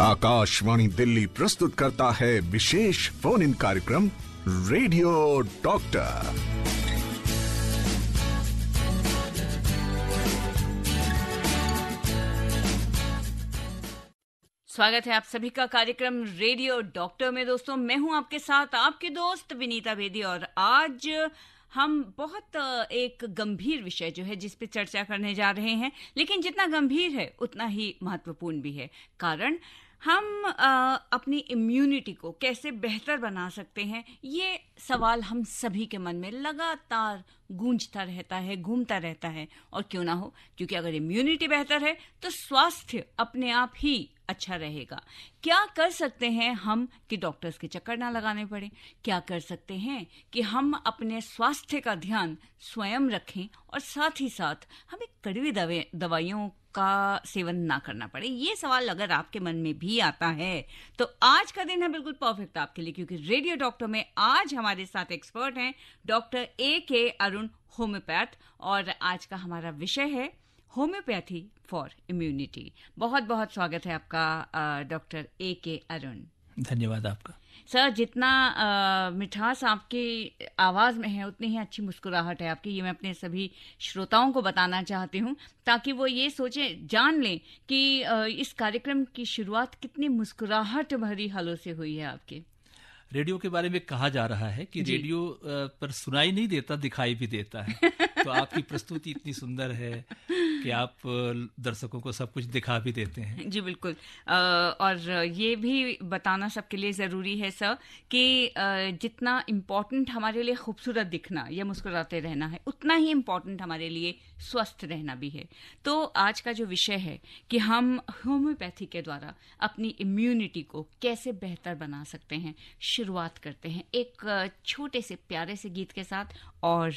आकाशवाणी दिल्ली प्रस्तुत करता है विशेष फोन इन कार्यक्रम रेडियो डॉक्टर स्वागत है आप सभी का कार्यक्रम रेडियो डॉक्टर में दोस्तों मैं हूं आपके साथ आपके दोस्त विनीता बेदी और आज हम बहुत एक गंभीर विषय जो है जिस पे चर्चा करने जा रहे हैं लेकिन जितना गंभीर है उतना ही महत्वपूर्ण भी है कारण हम आ, अपनी इम्यूनिटी को कैसे बेहतर बना सकते हैं ये सवाल हम सभी के मन में लगातार गूंजता रहता है घूमता रहता है और क्यों ना हो क्योंकि अगर इम्यूनिटी बेहतर है तो स्वास्थ्य अपने आप ही अच्छा रहेगा क्या कर सकते हैं हम कि डॉक्टर्स के चक्कर ना लगाने पड़े क्या कर सकते हैं कि हम अपने स्वास्थ्य का ध्यान स्वयं रखें और साथ ही साथ हमें कड़वी दवाइयों का सेवन ना करना पड़े ये सवाल अगर आपके मन में भी आता है तो आज का दिन है बिल्कुल परफेक्ट आपके लिए क्योंकि रेडियो डॉक्टर में आज हमारे साथ एक्सपर्ट हैं doctor A K Arun homeopath और आज का हमारा विषय है होम्योपैथी फॉर इम्यूनिटी बहुत बहुत स्वागत है आपका डॉक्टर ए के अरुण धन्यवाद आपका सर जितना आ, मिठास आपकी आवाज़ में है उतनी ही अच्छी मुस्कुराहट है आपकी ये मैं अपने सभी श्रोताओं को बताना चाहती हूँ ताकि वो ये सोचे जान लें कि आ, इस कार्यक्रम की शुरुआत कितनी मुस्कुराहट भरी हलों से हुई है आपके रेडियो के बारे में कहा जा रहा है कि रेडियो पर सुनाई नहीं देता दिखाई भी देता है तो आपकी प्रस्तुति इतनी सुंदर है कि आप दर्शकों को सब कुछ दिखा भी देते हैं जी बिल्कुल और ये भी बताना सबके लिए ज़रूरी है सर कि जितना इम्पोर्टेंट हमारे लिए खूबसूरत दिखना या मुस्कुराते रहना है उतना ही इम्पोर्टेंट हमारे लिए स्वस्थ रहना भी है तो आज का जो विषय है कि हम होम्योपैथी के द्वारा अपनी इम्यूनिटी को कैसे बेहतर बना सकते हैं शुरुआत करते हैं एक छोटे से प्यारे से गीत के साथ और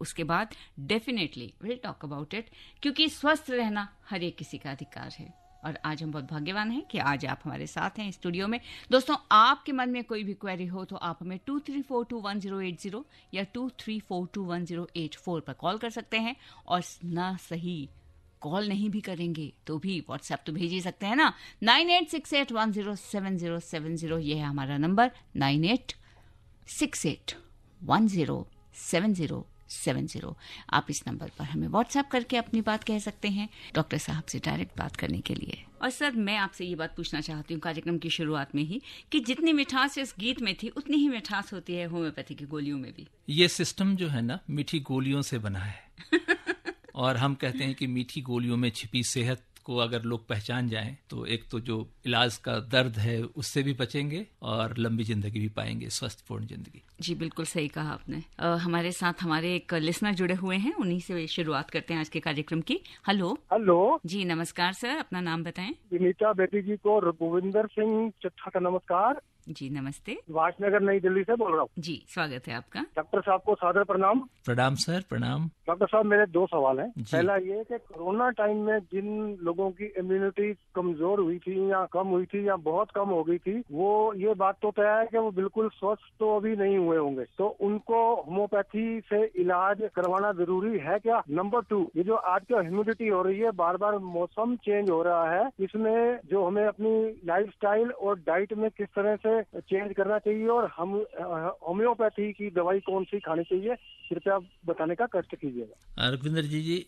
उसके बाद definitely will talk about it क्योंकि स्वस्थ रहना हर एक किसी का अधिकार है और आज हम बहुत भाग्यवान हैं कि आज आप हमारे साथ हैं स्टूडियो में दोस्तों आपके मन में कोई भी क्वेरी हो तो आप हमें two three four two one zero eight zero या two three four two one zero eight four पर कॉल कर सकते हैं और ना सही कॉल नहीं भी करेंगे तो भी व्हाट्सएप तो भेज ही सकते हैं ना nine eight six eight one zero seven zero seven zero ये है हमारा number nine eight six eight one zero seven zero seven zero आप इस नंबर पर हमें व्हाट्सएप करके अपनी बात कह सकते हैं डॉक्टर साहब से डायरेक्ट बात करने के लिए और सर मैं आपसे ये बात पूछना चाहती हूँ कार्यक्रम की शुरुआत में ही कि जितनी मिठास इस गीत में थी उतनी ही मिठास होती है होम्योपैथी की गोलियों में भी ये सिस्टम जो है ना मीठी गोलियों से बना है और हम कहते हैं कि मीठी गोलियों में छिपी सेहत को अगर लोग पहचान जाएं तो एक तो जो इलाज का दर्द है उससे भी बचेंगे और लंबी जिंदगी भी पाएंगे पूर्ण जिंदगी जी बिल्कुल सही कहा आपने आ, हमारे साथ हमारे एक लिसनर जुड़े हुए हैं उन्हीं से शुरुआत करते हैं आज के कार्यक्रम की हेलो हेलो जी नमस्कार सर अपना नाम बताएं विनीता बेटी जी को रघुविंदर सिंह चट्ठा का नमस्कार जी नमस्ते वाशनगर नई दिल्ली से बोल रहा हूँ जी स्वागत है आपका डॉक्टर साहब को सादर प्रणाम प्रणाम सर प्रणाम डॉक्टर साहब मेरे दो सवाल हैं पहला ये कि कोरोना टाइम में जिन लोगों की इम्यूनिटी कमजोर हुई थी या कम हुई थी या बहुत कम हो गई थी वो ये बात तो तय है कि वो बिल्कुल स्वस्थ तो अभी नहीं हुए होंगे तो उनको होम्योपैथी से इलाज करवाना जरूरी है क्या नंबर टू ये जो आज की ह्यूमिडिटी हो रही है बार बार मौसम चेंज हो रहा है इसमें जो हमें अपनी लाइफ और डाइट में किस तरह से उसे चेंज करना चाहिए और हम होम्योपैथी की दवाई कौन सी खानी चाहिए कृपया बताने का कष्ट कीजिएगा रविंदर जी जी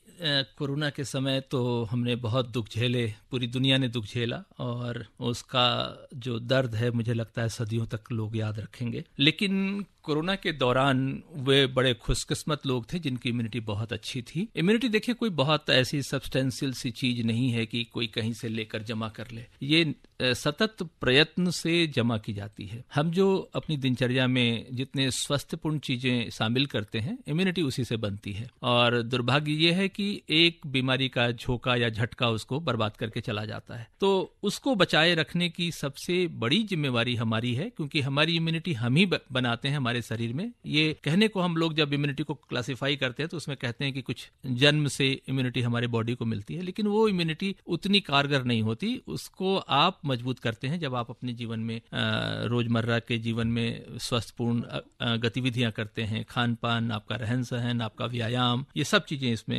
कोरोना के समय तो हमने बहुत दुख झेले पूरी दुनिया ने दुख झेला और उसका जो दर्द है मुझे लगता है सदियों तक लोग याद रखेंगे लेकिन कोरोना के दौरान वे बड़े खुशकिस्मत लोग थे जिनकी इम्यूनिटी बहुत अच्छी थी इम्यूनिटी देखिए कोई बहुत ऐसी सब्सटेंशियल सी चीज नहीं है कि कोई कहीं से लेकर जमा कर ले ये सतत प्रयत्न से जमा की जाती है हम जो अपनी दिनचर्या में जितने स्वस्थपूर्ण चीजें शामिल करते हैं इम्यूनिटी उसी से बनती है और दुर्भाग्य ये है कि एक बीमारी का झोंका या झटका उसको बर्बाद करके चला जाता है तो उसको बचाए रखने की सबसे बड़ी जिम्मेवारी हमारी है क्योंकि हमारी इम्यूनिटी हम ही बनाते हैं हमारे हमारे शरीर में ये कहने को हम लोग जब इम्यूनिटी को क्लासीफाई करते हैं तो उसमें कहते हैं कि कुछ जन्म से इम्यूनिटी हमारे बॉडी को मिलती है लेकिन वो इम्यूनिटी उतनी कारगर नहीं होती उसको आप मजबूत करते हैं जब आप अपने जीवन में रोजमर्रा के जीवन में पूर्ण गतिविधियां करते हैं खान पान आपका रहन सहन आपका व्यायाम ये सब चीजें इसमें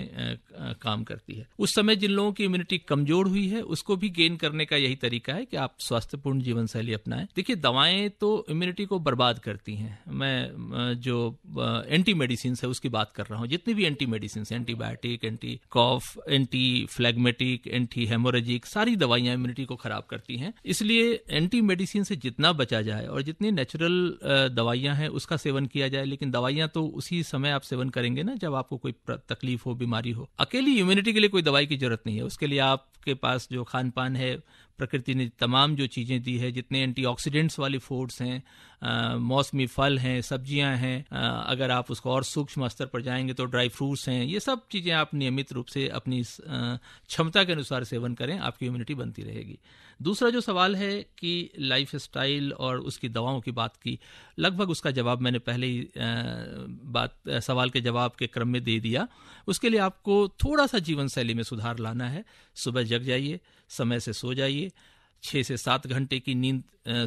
काम करती है उस समय जिन लोगों की इम्यूनिटी कमजोर हुई है उसको भी गेन करने का यही तरीका है कि आप स्वास्थ्यपूर्ण जीवन शैली अपनाएं देखिए दवाएं तो इम्यूनिटी को बर्बाद करती हैं मैं जो एंटी मेडिसिन है उसकी बात कर रहा हूँ जितनी भी anti medicine antibiotic anti cough anti phlegmatic anti haemorrhagic सारी दवाइयां इम्यूनिटी को खराब करती हैं इसलिए एंटी मेडिसिन से जितना बचा जाए और जितनी नेचुरल दवाइयां हैं उसका सेवन किया जाए लेकिन दवाइयां तो उसी समय आप सेवन करेंगे ना जब आपको कोई तकलीफ हो बीमारी हो अकेली इम्यूनिटी के लिए कोई दवाई की जरूरत नहीं है उसके लिए आपके पास जो खान पान है प्रकृति ने तमाम जो चीज़ें दी है जितने एंटीऑक्सीडेंट्स वाले फूड्स हैं मौसमी फल हैं सब्जियां हैं अगर आप उसको और सूक्ष्म स्तर पर जाएंगे तो ड्राई फ्रूट्स हैं ये सब चीज़ें आप नियमित रूप से अपनी क्षमता के अनुसार सेवन करें आपकी इम्यूनिटी बनती रहेगी दूसरा जो सवाल है कि लाइफ स्टाइल और उसकी दवाओं की बात की लगभग उसका जवाब मैंने पहले ही बात सवाल के जवाब के क्रम में दे दिया उसके लिए आपको थोड़ा सा जीवन शैली में सुधार लाना है सुबह जग जाइए समय से सो जाइए छः से सात घंटे की नींद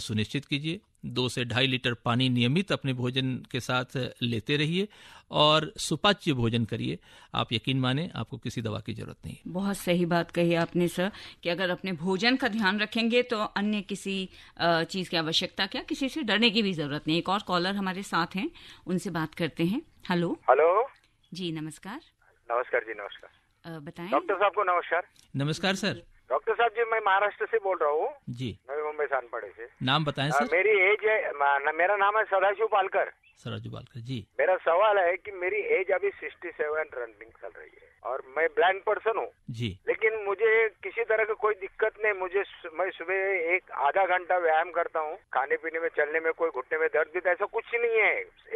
सुनिश्चित कीजिए दो से ढाई लीटर पानी नियमित अपने भोजन के साथ लेते रहिए और सुपाच्य भोजन करिए आप यकीन माने आपको किसी दवा की जरूरत नहीं बहुत सही बात कही आपने सर कि अगर अपने भोजन का ध्यान रखेंगे तो अन्य किसी चीज़ की आवश्यकता क्या किसी से डरने की भी जरूरत नहीं एक और कॉलर हमारे साथ हैं उनसे बात करते हैं हेलो हेलो जी नमस्कार नमस्कार जी नमस्कार बताएं डॉक्टर साहब को नमस्कार नमस्कार सर डॉक्टर साहब जी मैं महाराष्ट्र से बोल रहा हूँ जी नवी मुंबई पड़े से नाम बताएं सर मेरी एज है न, मेरा नाम है सदाशिव पालकर सदाशिव पालकर जी मेरा सवाल है कि मेरी एज अभी सिक्सटी सेवन रनिंग चल रही है और मैं ब्लाइंड पर्सन हूँ जी लेकिन मुझे किसी तरह का कोई दिक्कत नहीं मुझे मैं सुबह एक आधा घंटा व्यायाम करता हूँ खाने पीने में चलने में कोई घुटने में दर्द भी ऐसा कुछ नहीं है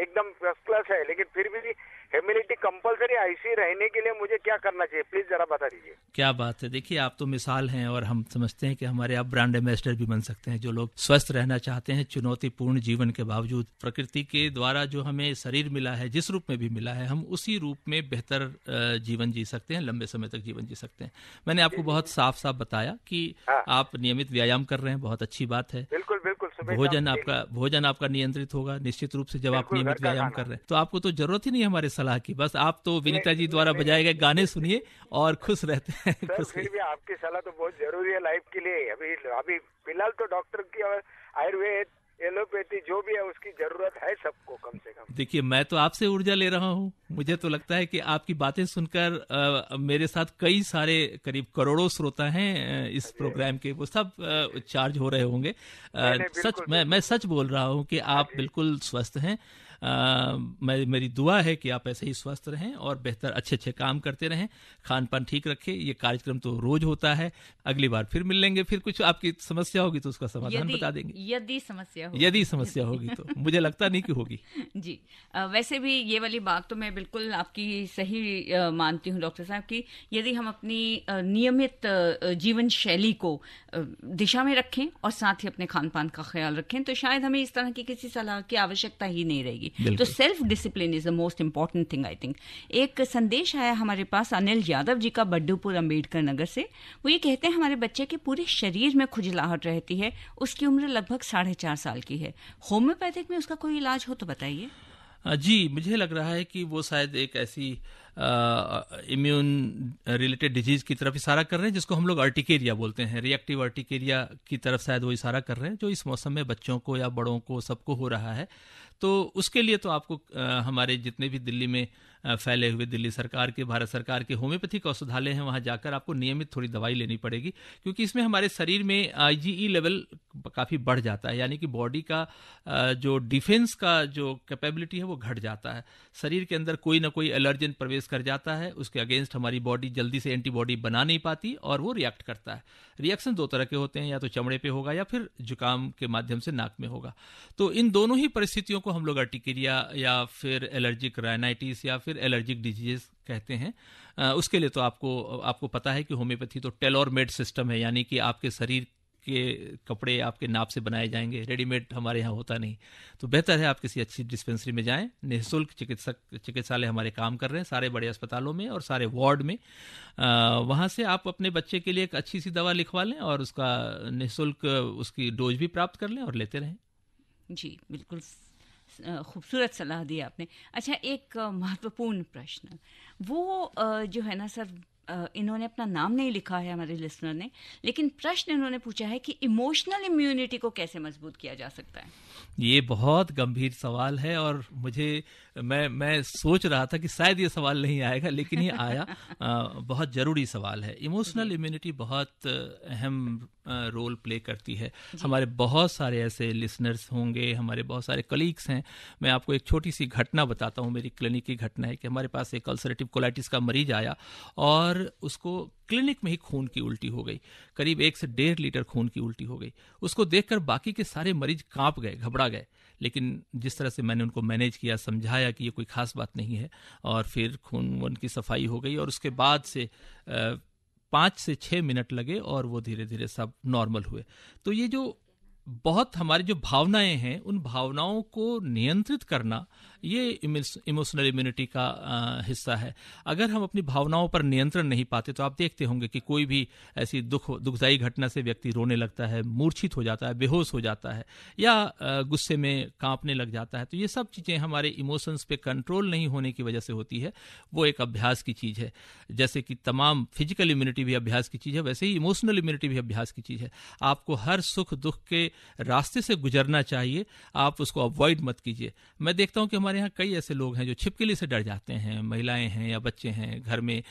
एकदम फर्स्ट क्लास है लेकिन फिर भी इम्यूनिटी कंपलसरी ऐसी रहने के लिए मुझे क्या करना चाहिए प्लीज जरा बता दीजिए क्या बात है देखिए आप तो मिसाल हैं और हम समझते हैं कि हमारे आप ब्रांड एम्बेसडर भी बन सकते हैं जो लोग स्वस्थ रहना चाहते हैं चुनौतीपूर्ण जीवन के बावजूद प्रकृति के द्वारा जो हमें शरीर मिला है जिस रूप में भी मिला है हम उसी रूप में बेहतर जीवन जी जी सकते हैं लंबे समय तक जीवन जी सकते हैं मैंने आपको बहुत साफ साफ बताया कि हाँ। आप नियमित व्यायाम कर रहे हैं बहुत अच्छी बात है बिल्कुल बिल्कुल भोजन आपका भोजन आपका नियंत्रित होगा निश्चित रूप से जब आप नियमित व्यायाम कर रहे हैं तो आपको तो जरूरत ही नहीं है हमारे सलाह की बस आप तो विनीता जी द्वारा बजाए गए गाने सुनिए और खुश रहते हैं खुश भी आपकी सलाह तो बहुत जरूरी है लाइफ के लिए अभी अभी फिलहाल तो डॉक्टर की आयुर्वेद एलोपैथी जो भी है उसकी जरूरत है सबको कम से कम देखिए मैं तो आपसे ऊर्जा ले रहा हूँ मुझे तो लगता है कि आपकी बातें सुनकर आ, मेरे साथ कई सारे करीब करोड़ों श्रोता हैं इस प्रोग्राम के वो सब चार्ज हो रहे होंगे सच मैं मैं सच बोल रहा हूँ कि आप हाँ बिल्कुल स्वस्थ हैं मैं मेरी दुआ है कि आप ऐसे ही स्वस्थ रहें और बेहतर अच्छे अच्छे काम करते रहें खान पान ठीक रखें ये कार्यक्रम तो रोज होता है अगली बार फिर मिल लेंगे फिर कुछ आपकी समस्या होगी तो उसका समाधान बता देंगे यदि समस्या होगी यदि समस्या होगी तो मुझे लगता नहीं कि होगी जी वैसे भी ये वाली बात तो मैं बिल्कुल आपकी सही मानती हूँ डॉक्टर साहब की यदि हम अपनी नियमित जीवन शैली को दिशा में रखें और साथ ही अपने खान पान का ख्याल रखें तो शायद हमें इस तरह की किसी सलाह की आवश्यकता ही नहीं रहेगी होगी तो self discipline is the most important thing I think एक संदेश आया हमारे पास अनिल यादव जी का बड्डूपुर अम्बेडकर नगर से वो ये कहते हैं हमारे बच्चे के पूरे शरीर में खुजलाहट रहती है उसकी उम्र लगभग साढ़े चार साल की है होम्योपैथिक में उसका कोई इलाज हो तो बताइए जी मुझे लग रहा है कि वो शायद एक ऐसी इम्यून रिलेटेड डिजीज की तरफ इशारा कर रहे हैं जिसको हम लोग अर्टिकेरिया बोलते हैं रिएक्टिव अर्टिकेरिया की तरफ शायद वो इशारा कर रहे हैं जो इस मौसम में बच्चों को या बड़ों को सबको हो रहा है तो उसके लिए तो आपको हमारे जितने भी दिल्ली में फैले हुए दिल्ली सरकार के भारत सरकार के होम्योपैथिक औषधालय हैं वहां जाकर आपको नियमित थोड़ी दवाई लेनी पड़ेगी क्योंकि इसमें हमारे शरीर में आईजीई लेवल काफ़ी बढ़ जाता है यानी कि बॉडी का जो डिफेंस का जो कैपेबिलिटी है वो घट जाता है शरीर के अंदर कोई ना कोई एलर्जन प्रवेश कर जाता है उसके अगेंस्ट हमारी बॉडी जल्दी से एंटीबॉडी बना नहीं पाती और वो रिएक्ट करता है रिएक्शन दो तरह के होते हैं या तो चमड़े पे होगा या फिर जुकाम के माध्यम से नाक में होगा तो इन दोनों ही परिस्थितियों को हम लोग अर्टिकेरिया या फिर एलर्जिक राइनाइटिस या फिर एलर्जिक डिजीज कहते हैं उसके लिए तो आपको आपको पता है कि होम्योपैथी तो टेलोर मेड सिस्टम है यानी कि आपके शरीर के कपड़े आपके नाप से बनाए जाएंगे रेडीमेड हमारे यहाँ होता नहीं तो बेहतर है आप किसी अच्छी डिस्पेंसरी में जाएं निःशुल्क चिकित्सक चिकित्सालय हमारे काम कर रहे हैं सारे बड़े अस्पतालों में और सारे वार्ड में आ, वहां से आप अपने बच्चे के लिए एक अच्छी सी दवा लिखवा लें और उसका निःशुल्क उसकी डोज भी प्राप्त कर लें और लेते रहें जी बिल्कुल खूबसूरत सलाह दी आपने अच्छा एक महत्वपूर्ण प्रश्न वो जो है ना सर इन्होंने अपना नाम नहीं लिखा है हमारे लिसनर ने लेकिन प्रश्न इन्होंने पूछा है कि इमोशनल इम्यूनिटी को कैसे मजबूत किया जा सकता है ये बहुत गंभीर सवाल है और मुझे मैं मैं सोच रहा था कि शायद ये सवाल नहीं आएगा लेकिन ये आया बहुत ज़रूरी सवाल है इमोशनल इम्यूनिटी बहुत अहम रोल प्ले करती है हमारे बहुत सारे ऐसे लिसनर्स होंगे हमारे बहुत सारे कलीग्स हैं मैं आपको एक छोटी सी घटना बताता हूँ मेरी क्लिनिक की घटना है कि हमारे पास एक अल्सरेटिव कोलाइटिस का मरीज आया और उसको क्लिनिक में ही खून की उल्टी हो गई करीब एक से डेढ़ लीटर खून की उल्टी हो गई उसको देखकर बाकी के सारे मरीज कांप गए घबरा गए लेकिन जिस तरह से मैंने उनको मैनेज किया समझाया आया कि ये कोई ख़ास बात नहीं है और फिर खून वन की सफाई हो गई और उसके बाद से पाँच से छः मिनट लगे और वो धीरे धीरे सब नॉर्मल हुए तो ये जो बहुत हमारी जो भावनाएं हैं उन भावनाओं को नियंत्रित करना ये इमोशनल इम्यूनिटी का हिस्सा है अगर हम अपनी भावनाओं पर नियंत्रण नहीं पाते तो आप देखते होंगे कि कोई भी ऐसी दुख दुखदायी घटना से व्यक्ति रोने लगता है मूर्छित हो जाता है बेहोश हो जाता है या गुस्से में कांपने लग जाता है तो ये सब चीज़ें हमारे इमोशंस पे कंट्रोल नहीं होने की वजह से होती है वो एक अभ्यास की चीज़ है जैसे कि तमाम फिजिकल इम्यूनिटी भी अभ्यास की चीज़ है वैसे ही इमोशनल इम्यूनिटी भी अभ्यास की चीज़ है आपको हर सुख दुख के रास्ते से गुजरना चाहिए आप उसको अवॉइड मत कीजिए मैं देखता हूँ कि हमारे हमारे यहाँ कई ऐसे लोग हैं जो छिपकली से डर जाते हैं महिलाएं हैं या बच्चे हैं घर में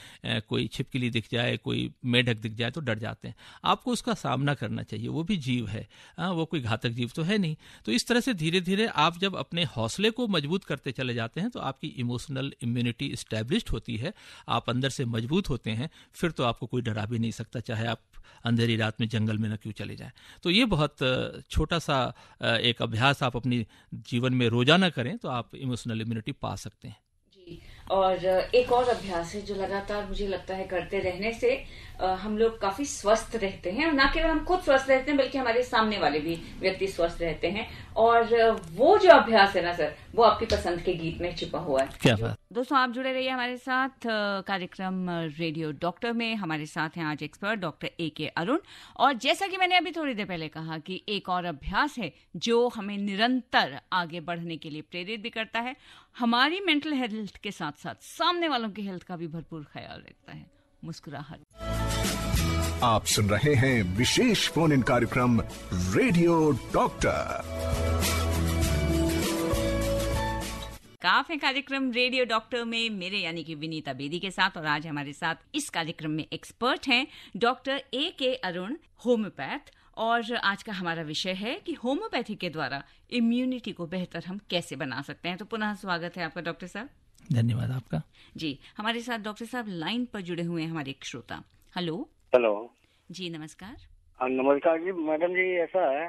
कोई छिपकली दिख जाए कोई मेढक दिख जाए तो डर जाते हैं आपको उसका सामना करना चाहिए वो भी जीव है आ, वो कोई घातक जीव तो है नहीं तो इस तरह से धीरे धीरे आप जब अपने हौसले को मजबूत करते चले जाते हैं तो आपकी इमोशनल इम्यूनिटी स्टैब्लिश होती है आप अंदर से मजबूत होते हैं फिर तो आपको कोई डरा भी नहीं सकता चाहे आप अंधेरी रात में जंगल में न क्यों चले जाएं तो ये बहुत छोटा सा एक अभ्यास आप अपनी जीवन में रोजाना करें तो आप इमोशनल इम्यूनिटी पा सकते हैं और एक और अभ्यास है जो लगातार मुझे लगता है करते रहने से हम लोग काफी स्वस्थ रहते हैं ना केवल हम खुद स्वस्थ रहते हैं बल्कि हमारे सामने वाले भी व्यक्ति स्वस्थ रहते हैं और वो जो अभ्यास है ना सर वो आपकी पसंद के गीत में छिपा हुआ है क्या बात दोस्तों आप जुड़े रहिए हमारे साथ कार्यक्रम रेडियो डॉक्टर में हमारे साथ हैं आज expert doctor A K Arun और जैसा कि मैंने अभी थोड़ी देर पहले कहा कि एक और अभ्यास है जो हमें निरंतर आगे बढ़ने के लिए प्रेरित भी करता है हमारी मेंटल हेल्थ के साथ साथ सामने वालों की हेल्थ का भी भरपूर ख्याल रखता है मुस्कुराहट आप सुन रहे हैं विशेष फोन इन कार्यक्रम रेडियो डॉक्टर काफ है कार्यक्रम रेडियो डॉक्टर में मेरे यानी कि विनीता बेदी के साथ और आज हमारे साथ इस कार्यक्रम में एक्सपर्ट हैं doctor A K Arun homeopath और आज का हमारा विषय है कि होम्योपैथी के द्वारा इम्यूनिटी को बेहतर हम कैसे बना सकते हैं तो पुनः स्वागत है आपका डॉक्टर साहब धन्यवाद आपका जी हमारे साथ डॉक्टर साहब लाइन पर जुड़े हुए हैं हमारे एक श्रोता हेलो हेलो जी नमस्कार हाँ, नमस्कार जी मैडम जी ऐसा है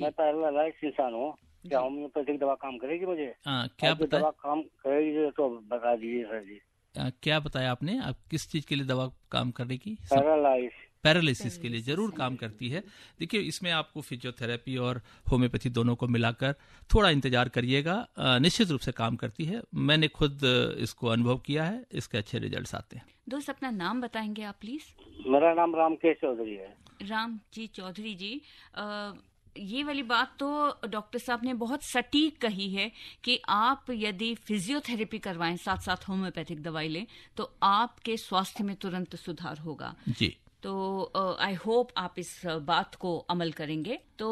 मैं पहला लाइफ इंसान हूँ क्या होम्योपैथिक दवा काम करेगी मुझे आ, क्या बताया दवा काम करेगी तो बता दीजिए सर जी आ, क्या बताया आपने आप किस चीज के लिए दवा काम करने की पैरालिसिस के लिए जरूर काम करती है देखिए इसमें आपको फिजियोथेरेपी और होम्योपैथी दोनों को मिलाकर थोड़ा इंतजार करिएगा निश्चित रूप से काम करती है मैंने खुद इसको अनुभव किया है इसके अच्छे रिजल्ट आते हैं दोस्त अपना नाम बताएंगे आप प्लीज मेरा नाम रामकेश चौधरी है राम जी चौधरी जी आ... ये वाली बात तो डॉक्टर साहब ने बहुत सटीक कही है कि आप यदि फिजियोथेरेपी करवाएं साथ साथ होम्योपैथिक दवाई लें तो आपके स्वास्थ्य में तुरंत सुधार होगा जी तो आई होप आप इस बात को अमल करेंगे तो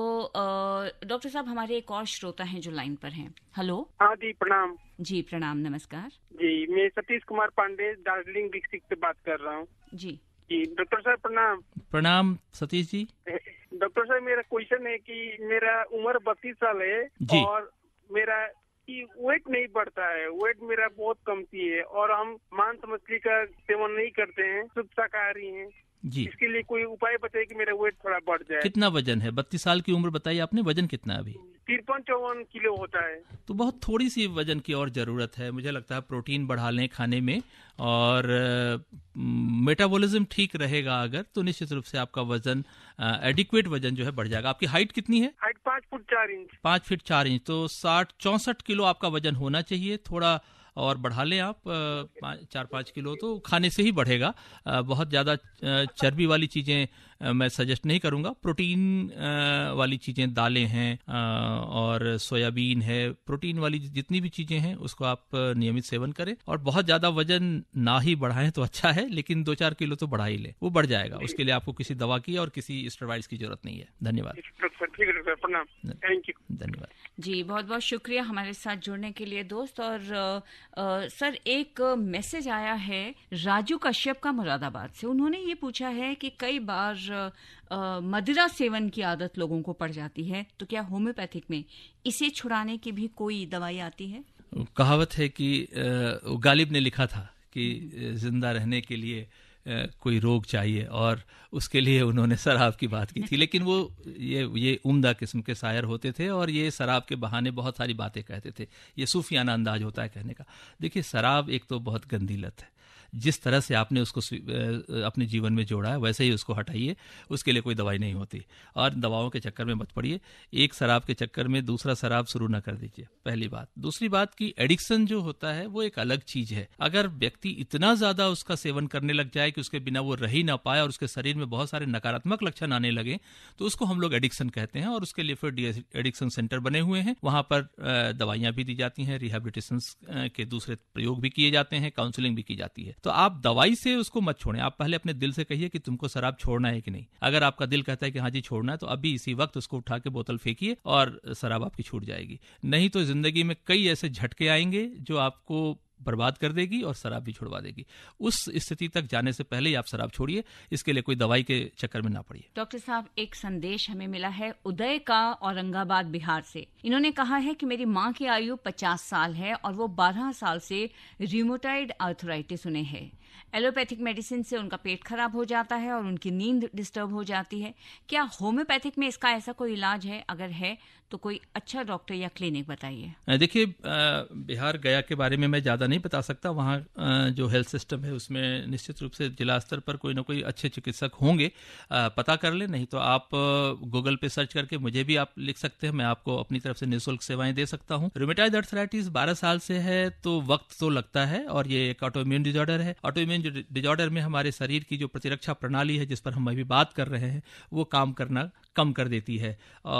डॉक्टर साहब हमारे एक और श्रोता हैं जो लाइन पर हैं हेलो हाँ जी प्रणाम जी प्रणाम नमस्कार जी मैं सतीश कुमार पांडे दार्जिलिंग डिस्ट्रिक्ट से बात कर रहा हूँ जी जी डॉक्टर साहब प्रणाम प्रणाम सतीश जी डॉक्टर साहब मेरा क्वेश्चन है कि मेरा उम्र बत्तीस साल है जी. और मेरा वेट नहीं बढ़ता है वेट मेरा बहुत कमती है और हम मांस मछली का सेवन नहीं करते हैं शुभ शाकाहारी हैं जी इसके लिए कोई उपाय बताइए कि मेरा वेट थोड़ा बढ़ जाए कितना वजन है बत्तीस साल की उम्र बताई आपने वजन कितना अभी तिरपन चौवन किलो होता है तो बहुत थोड़ी सी वजन की और जरूरत है मुझे लगता है प्रोटीन बढ़ा लें खाने में और मेटाबॉलिज्म ठीक रहेगा अगर तो निश्चित रूप से आपका वजन एडिक्वेट वजन जो है बढ़ जाएगा आपकी हाइट कितनी है हाइट पाँच फुट चार इंच पाँच फीट चार इंच तो साठ चौसठ किलो आपका वजन होना चाहिए थोड़ा और बढ़ा लें आप चार पाँच किलो तो खाने से ही बढ़ेगा बहुत ज़्यादा चर्बी वाली चीज़ें मैं सजेस्ट नहीं करूंगा प्रोटीन वाली चीज़ें दालें हैं और सोयाबीन है प्रोटीन वाली जितनी भी चीज़ें हैं उसको आप नियमित सेवन करें और बहुत ज़्यादा वजन ना ही बढ़ाएं तो अच्छा है लेकिन दो चार किलो तो बढ़ा ही ले वो बढ़ जाएगा उसके लिए आपको किसी दवा की और किसी स्टेरॉइड्स की जरूरत नहीं है धन्यवाद थैंक यू धन्यवाद जी बहुत बहुत शुक्रिया हमारे साथ जुड़ने के लिए दोस्त और सर एक मैसेज आया है राजू कश्यप का मुरादाबाद से उन्होंने ये पूछा है कि कई बार मदिरा सेवन की आदत लोगों को पड़ जाती है तो क्या होम्योपैथिक में इसे छुड़ाने की भी कोई दवाई आती है कहावत है कि गालिब ने लिखा था कि जिंदा रहने के लिए कोई रोग चाहिए और उसके लिए उन्होंने शराब की बात की थी लेकिन वो ये ये उम्दा किस्म के शायर होते थे और ये शराब के बहाने बहुत सारी बातें कहते थे ये सूफियाना अंदाज होता है कहने का देखिए शराब एक तो बहुत गंदी लत है जिस तरह से आपने उसको अपने जीवन में जोड़ा है वैसे ही उसको हटाइए उसके लिए कोई दवाई नहीं होती और दवाओं के चक्कर में मत पड़िए एक शराब के चक्कर में दूसरा शराब शुरू ना कर दीजिए पहली बात दूसरी बात की एडिक्शन जो होता है वो एक अलग चीज है अगर व्यक्ति इतना ज्यादा उसका सेवन करने लग जाए कि उसके बिना वो रह ना पाए और उसके शरीर में बहुत सारे नकारात्मक लक्षण आने लगे तो उसको हम लोग एडिक्शन कहते हैं और उसके लिए फिर एडिक्शन सेंटर बने हुए हैं वहां पर दवाइयां भी दी जाती हैं रिहेबिलिटेशन के दूसरे प्रयोग भी किए जाते हैं काउंसलिंग भी की जाती है तो आप दवाई से उसको मत छोड़ें आप पहले अपने दिल से कहिए कि तुमको शराब छोड़ना है कि नहीं अगर आपका दिल कहता है कि हाँ जी छोड़ना है तो अभी इसी वक्त उसको उठा के बोतल फेंकिए और शराब आपकी छूट जाएगी नहीं तो जिंदगी में कई ऐसे झटके आएंगे जो आपको बर्बाद कर देगी और शराब भी छुड़वा देगी उस स्थिति तक जाने से पहले ही आप शराब छोड़िए इसके लिए कोई दवाई के चक्कर में ना पड़िए डॉक्टर साहब एक संदेश हमें मिला है उदय का औरंगाबाद बिहार से इन्होंने कहा है कि मेरी माँ की आयु पचास साल है और वो बारह साल से रिमोटाइड आर्थराइटिस उन्हें है एलोपैथिक मेडिसिन से उनका पेट खराब हो जाता है और उनकी नींद डिस्टर्ब हो जाती है क्या होम्योपैथिक में इसका ऐसा कोई इलाज है अगर है तो कोई अच्छा डॉक्टर या क्लिनिक बताइए देखिए बिहार गया के बारे में मैं ज़्यादा नहीं बता सकता वहाँ जो हेल्थ सिस्टम है उसमें निश्चित रूप से जिला स्तर पर कोई ना कोई अच्छे चिकित्सक होंगे पता कर ले नहीं तो आप गूगल पे सर्च करके मुझे भी आप लिख सकते हैं मैं आपको अपनी तरफ से निःशुल्क सेवाएं दे सकता हूँ रोमेटाइड अर्थराइटिस बारह साल से है तो वक्त तो लगता है और ये एक ऑटोम्यून डिजॉर्डर है ऑटो इम्यून डिजॉर्डर में हमारे शरीर की जो प्रतिरक्षा प्रणाली है जिस पर हम अभी बात कर रहे हैं वो काम करना कम कर देती है आ,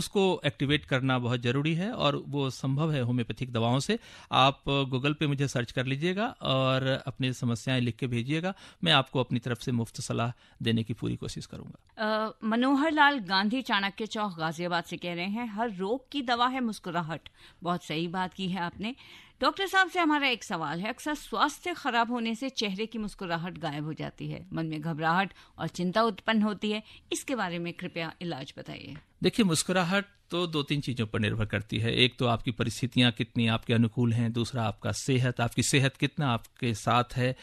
उसको एक्टिवेट करना बहुत ज़रूरी है और वो संभव है होम्योपैथिक दवाओं से आप गूगल पे मुझे सर्च कर लीजिएगा और अपनी समस्याएं लिख के भेजिएगा मैं आपको अपनी तरफ से मुफ्त सलाह देने की पूरी कोशिश करूंगा मनोहर लाल गांधी चाणक्य चौक गाजियाबाद से कह रहे हैं हर रोग की दवा है मुस्कुराहट बहुत सही बात की है आपने डॉक्टर साहब से हमारा एक सवाल है अक्सर स्वास्थ्य खराब होने से चेहरे की मुस्कुराहट गायब हो जाती है मन में घबराहट और चिंता उत्पन्न होती है इसके बारे में कृपया इलाज बताइए देखिए मुस्कुराहट तो दो तीन चीज़ों पर निर्भर करती है एक तो आपकी परिस्थितियाँ कितनी आपके अनुकूल हैं दूसरा आपका सेहत आपकी सेहत कितना आपके साथ है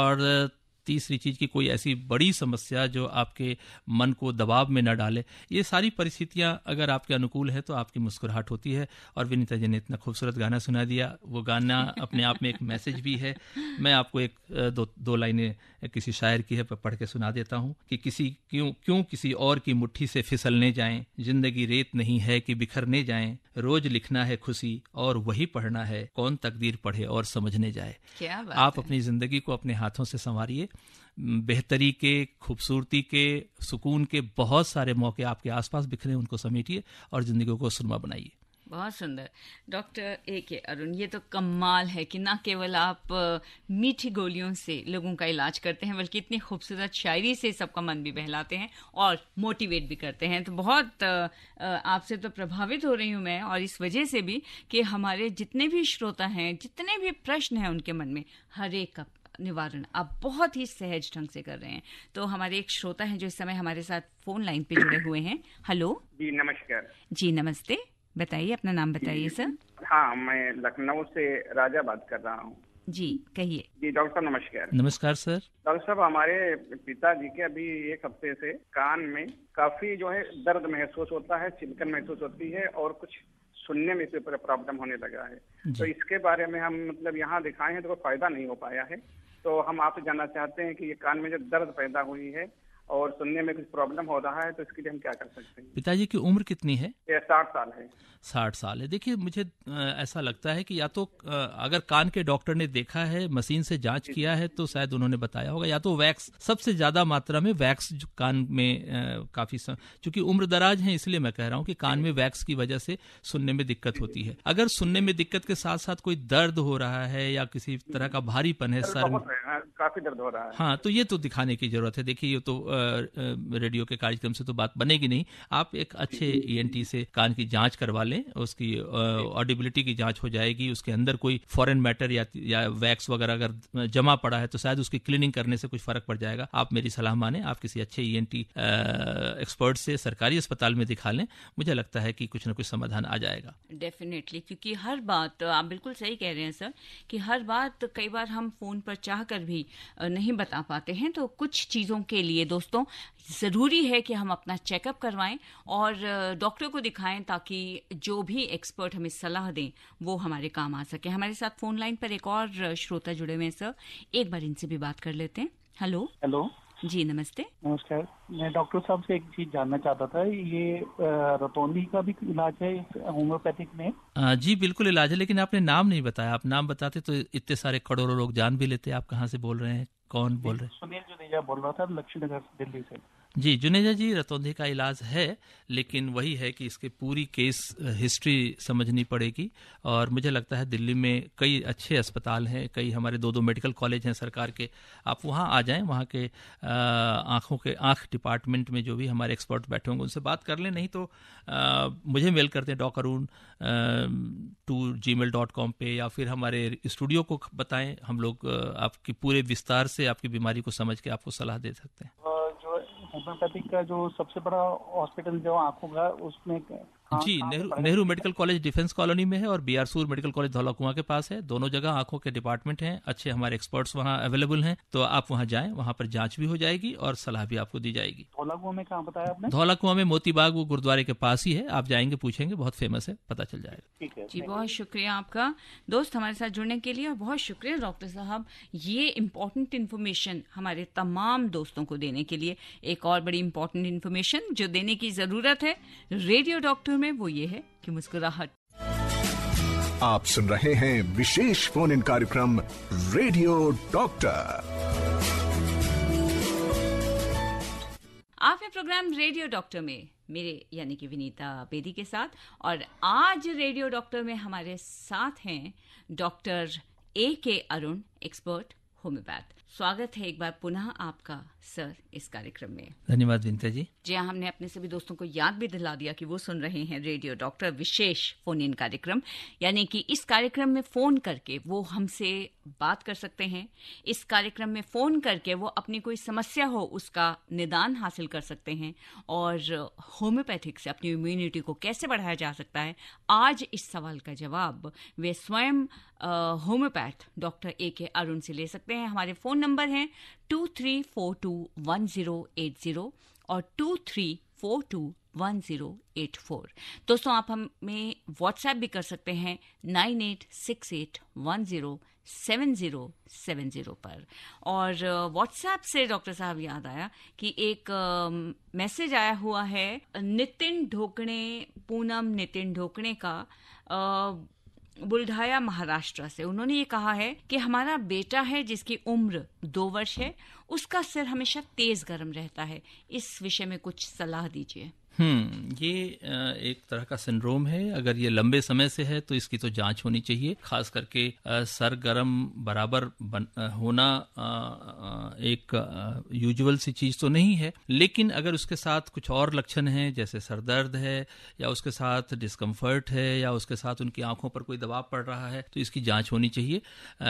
और तीसरी चीज़ की कोई ऐसी बड़ी समस्या जो आपके मन को दबाव में न डाले ये सारी परिस्थितियाँ अगर आपके अनुकूल है तो आपकी मुस्कुराहट होती है और विनीता जी ने इतना खूबसूरत गाना सुना दिया वो गाना अपने आप में एक मैसेज भी है मैं आपको एक दो दो लाइनें किसी शायर की है पढ़ के सुना देता हूँ कि किसी क्यों क्यों किसी और की मुट्ठी से फिसलने जाएं जिंदगी रेत नहीं है कि बिखरने जाएं रोज लिखना है खुशी और वही पढ़ना है कौन तकदीर पढ़े और समझने जाए क्या बात आप है? अपनी जिंदगी को अपने हाथों से संवारिए बेहतरी के खूबसूरती के सुकून के बहुत सारे मौके आपके आसपास बिखरे उनको समेटिए और ज़िंदगी को सुरमा बनाइए बहुत सुंदर डॉक्टर ए के अरुण ये तो कमाल है कि ना केवल आप मीठी गोलियों से लोगों का इलाज करते हैं बल्कि इतनी खूबसूरत शायरी से सबका मन भी बहलाते हैं और मोटिवेट भी करते हैं तो बहुत आपसे तो प्रभावित हो रही हूँ मैं और इस वजह से भी कि हमारे जितने भी श्रोता हैं जितने भी प्रश्न हैं उनके मन में हर एक का निवारण आप बहुत ही सहज ढंग से कर रहे हैं तो हमारे एक श्रोता हैं जो इस समय हमारे साथ फोन लाइन पे जुड़े हुए हैं हेलो जी नमस्कार जी नमस्ते बताइए अपना नाम बताइए सर हाँ मैं लखनऊ से राजा बात कर रहा हूँ जी कहिए जी डॉक्टर साहब नमस्कार नमस्कार सर डॉक्टर साहब हमारे पिताजी के अभी एक हफ्ते से कान में काफी जो है दर्द महसूस होता है चिलकन महसूस होती है और कुछ सुनने में इसके प्रॉब्लम होने लगा है तो इसके बारे में हम मतलब यहाँ दिखाए हैं तो कोई फायदा नहीं हो पाया है तो हम आपसे जानना चाहते हैं कि ये कान में जो दर्द पैदा हुई है और सुनने में कुछ प्रॉब्लम हो रहा है तो इसके लिए हम क्या कर सकते हैं पिताजी की उम्र कितनी है साठ साल है साठ साल है देखिए मुझे ऐसा लगता है कि या तो अगर कान के डॉक्टर ने देखा है मशीन से जांच किया है तो शायद उन्होंने बताया होगा या तो वैक्स सबसे ज्यादा मात्रा में वैक्स कान में काफी चूंकि उम्र दराज है इसलिए मैं कह रहा हूँ कि कान में वैक्स की वजह से सुनने में दिक्कत होती है अगर सुनने में दिक्कत के साथ साथ कोई दर्द हो रहा है या किसी तरह का भारीपन है सर हाँ, काफी दर्द हो रहा है हाँ तो ये तो दिखाने की जरूरत है देखिए ये तो रेडियो के कार्यक्रम से तो बात बनेगी नहीं आप एक अच्छे ई e से कान की जांच करवा लें उसकी ऑडिबिलिटी की जांच हो जाएगी उसके अंदर कोई फॉरेन मैटर या, या वैक्स वगैरह अगर जमा पड़ा है तो शायद उसकी क्लीनिंग करने से कुछ फर्क पड़ जाएगा आप मेरी सलाह माने आप किसी अच्छे ईएनटी e एक्सपर्ट से सरकारी अस्पताल में दिखा लें मुझे लगता है कि कुछ ना कुछ समाधान आ जाएगा डेफिनेटली क्योंकि हर बात आप बिल्कुल सही कह रहे हैं सर कि हर बात कई बार हम फोन पर चाह कर भी नहीं बता पाते हैं तो कुछ चीज़ों के लिए दोस्तों दोस्तों ज़रूरी है कि हम अपना चेकअप करवाएं और डॉक्टर को दिखाएं ताकि जो भी एक्सपर्ट हमें सलाह दें वो हमारे काम आ सके हमारे साथ फोन लाइन पर एक और श्रोता जुड़े हुए हैं सर एक बार इनसे भी बात कर लेते हैं हेलो हेलो जी नमस्ते नमस्कार मैं डॉक्टर साहब से एक चीज जानना चाहता था ये रतौंदी का भी इलाज है होम्योपैथिक में आ, जी बिल्कुल इलाज है लेकिन आपने नाम नहीं बताया आप नाम बताते तो इतने सारे करोड़ों लोग जान भी लेते आप कहाँ से बोल रहे हैं कौन बोल रहे सुनील जुनेजा बोल रहा था लक्ष्मी नगर दिल्ली से जी जुनेजा जी रतौंधे का इलाज है लेकिन वही है कि इसके पूरी केस हिस्ट्री समझनी पड़ेगी और मुझे लगता है दिल्ली में कई अच्छे अस्पताल हैं कई हमारे दो दो मेडिकल कॉलेज हैं सरकार के आप वहाँ आ जाएं वहाँ के आँखों के आँख डिपार्टमेंट में जो भी हमारे एक्सपर्ट बैठे होंगे उनसे बात कर लें नहीं तो आ, मुझे मेल करते हैं doc Arun two G mail dot com पर या फिर हमारे स्टूडियो को बताएं हम लोग आपकी पूरे विस्तार से आपकी बीमारी को समझ के आपको सलाह दे सकते हैं होम्योपैथिक का जो सबसे बड़ा हॉस्पिटल जो आंखों का उसमें हाँ, जी हाँ, Nehru Nehru medical college defence colony में है और बी सूर मेडिकल कॉलेज धौलाकुआ के पास है दोनों जगह आंखों के डिपार्टमेंट हैं अच्छे हमारे एक्सपर्ट्स वहाँ अवेलेबल हैं तो आप वहाँ जाएं वहाँ पर जांच भी हो जाएगी और सलाह भी आपको दी जाएगी धौलाकुआ में कहाँ बताया आपने धौलाकुआ में बाग वो गुरुद्वारे के पास ही है आप जाएंगे पूछेंगे बहुत फेमस है पता चल जाएगा जी बहुत शुक्रिया आपका दोस्त हमारे साथ जुड़ने के लिए और बहुत शुक्रिया डॉक्टर साहब ये इम्पोर्टेंट इन्फॉर्मेशन हमारे तमाम दोस्तों को देने के लिए एक और बड़ी इम्पोर्टेंट इन्फॉर्मेशन जो देने की जरूरत है रेडियो डॉक्टर शुरू में वो ये है कि मुस्कुराहट आप सुन रहे हैं विशेष फोन इन कार्यक्रम रेडियो डॉक्टर है प्रोग्राम रेडियो डॉक्टर में मेरे यानी कि विनीता बेदी के साथ और आज रेडियो डॉक्टर में हमारे साथ हैं doctor A K Arun expert homeopath स्वागत है एक बार पुनः आपका सर इस कार्यक्रम में धन्यवाद विनीता जी जी हाँ, हमने अपने सभी दोस्तों को याद भी दिला दिया कि वो सुन रहे हैं रेडियो डॉक्टर विशेष फोन इन कार्यक्रम यानी कि इस कार्यक्रम में फ़ोन करके वो हमसे बात कर सकते हैं इस कार्यक्रम में फ़ोन करके वो अपनी कोई समस्या हो उसका निदान हासिल कर सकते हैं और होम्योपैथिक से अपनी इम्यूनिटी को कैसे बढ़ाया जा सकता है आज इस सवाल का जवाब वे स्वयं homeopath doctor A K Arun से ले सकते हैं हमारे फ़ोन नंबर हैं two three four two one zero eight zero और two three four two one zero eight four दोस्तों आप हमें व्हाट्सएप भी कर सकते हैं nine eight six eight one zero seven zero seven zero पर और व्हाट्सएप से डॉक्टर साहब याद आया कि एक मैसेज आया हुआ है नितिन ढोकणे पूनम नितिन ढोकणे का बुल्ढाया महाराष्ट्र से उन्होंने ये कहा है कि हमारा बेटा है जिसकी उम्र दो वर्ष है उसका सिर हमेशा तेज़ गर्म रहता है इस विषय में कुछ सलाह दीजिए हम्म ये एक तरह का सिंड्रोम है अगर ये लंबे समय से है तो इसकी तो जांच होनी चाहिए खास करके सर गर्म बराबर बन, होना एक यूजुअल सी चीज तो नहीं है लेकिन अगर उसके साथ कुछ और लक्षण हैं जैसे सर दर्द है या उसके साथ डिस्कम्फर्ट है या उसके साथ उनकी आंखों पर कोई दबाव पड़ रहा है तो इसकी जाँच होनी चाहिए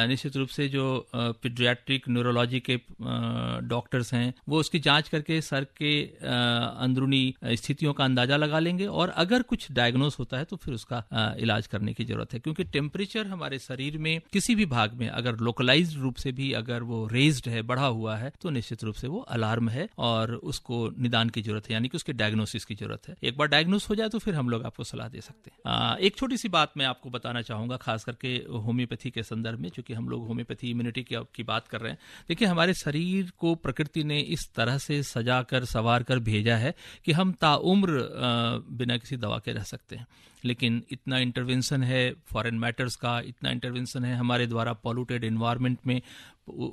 निश्चित रूप से जो पिड्रियाट्रिक न्यूरोलॉजी के डॉक्टर्स हैं वो उसकी जाँच करके सर के अंदरूनी स्थिति स्थितियों का अंदाजा लगा लेंगे और अगर कुछ डायग्नोस होता है तो फिर उसका इलाज करने की जरूरत है क्योंकि टेम्परेचर हमारे शरीर में किसी भी भाग में अगर लोकलाइज रूप से भी अगर वो रेज्ड है बढ़ा हुआ है तो निश्चित रूप से वो अलार्म है और उसको निदान की जरूरत है यानी कि उसके डायग्नोसिस की जरूरत है एक बार डायग्नोस हो जाए तो फिर हम लोग आपको सलाह दे सकते हैं एक छोटी सी बात मैं आपको बताना चाहूंगा खास करके होम्योपैथी के संदर्भ में चूंकि हम लोग होम्योपैथी इम्यूनिटी की, बात कर रहे हैं देखिए हमारे शरीर को प्रकृति ने इस तरह से सजा कर सवार कर भेजा है कि हम ता उम्र बिना किसी दवा के रह सकते हैं लेकिन इतना इंटरवेंशन है फॉरेन मैटर्स का इतना इंटरवेंशन है हमारे द्वारा पॉल्यूटेड इन्वायरमेंट में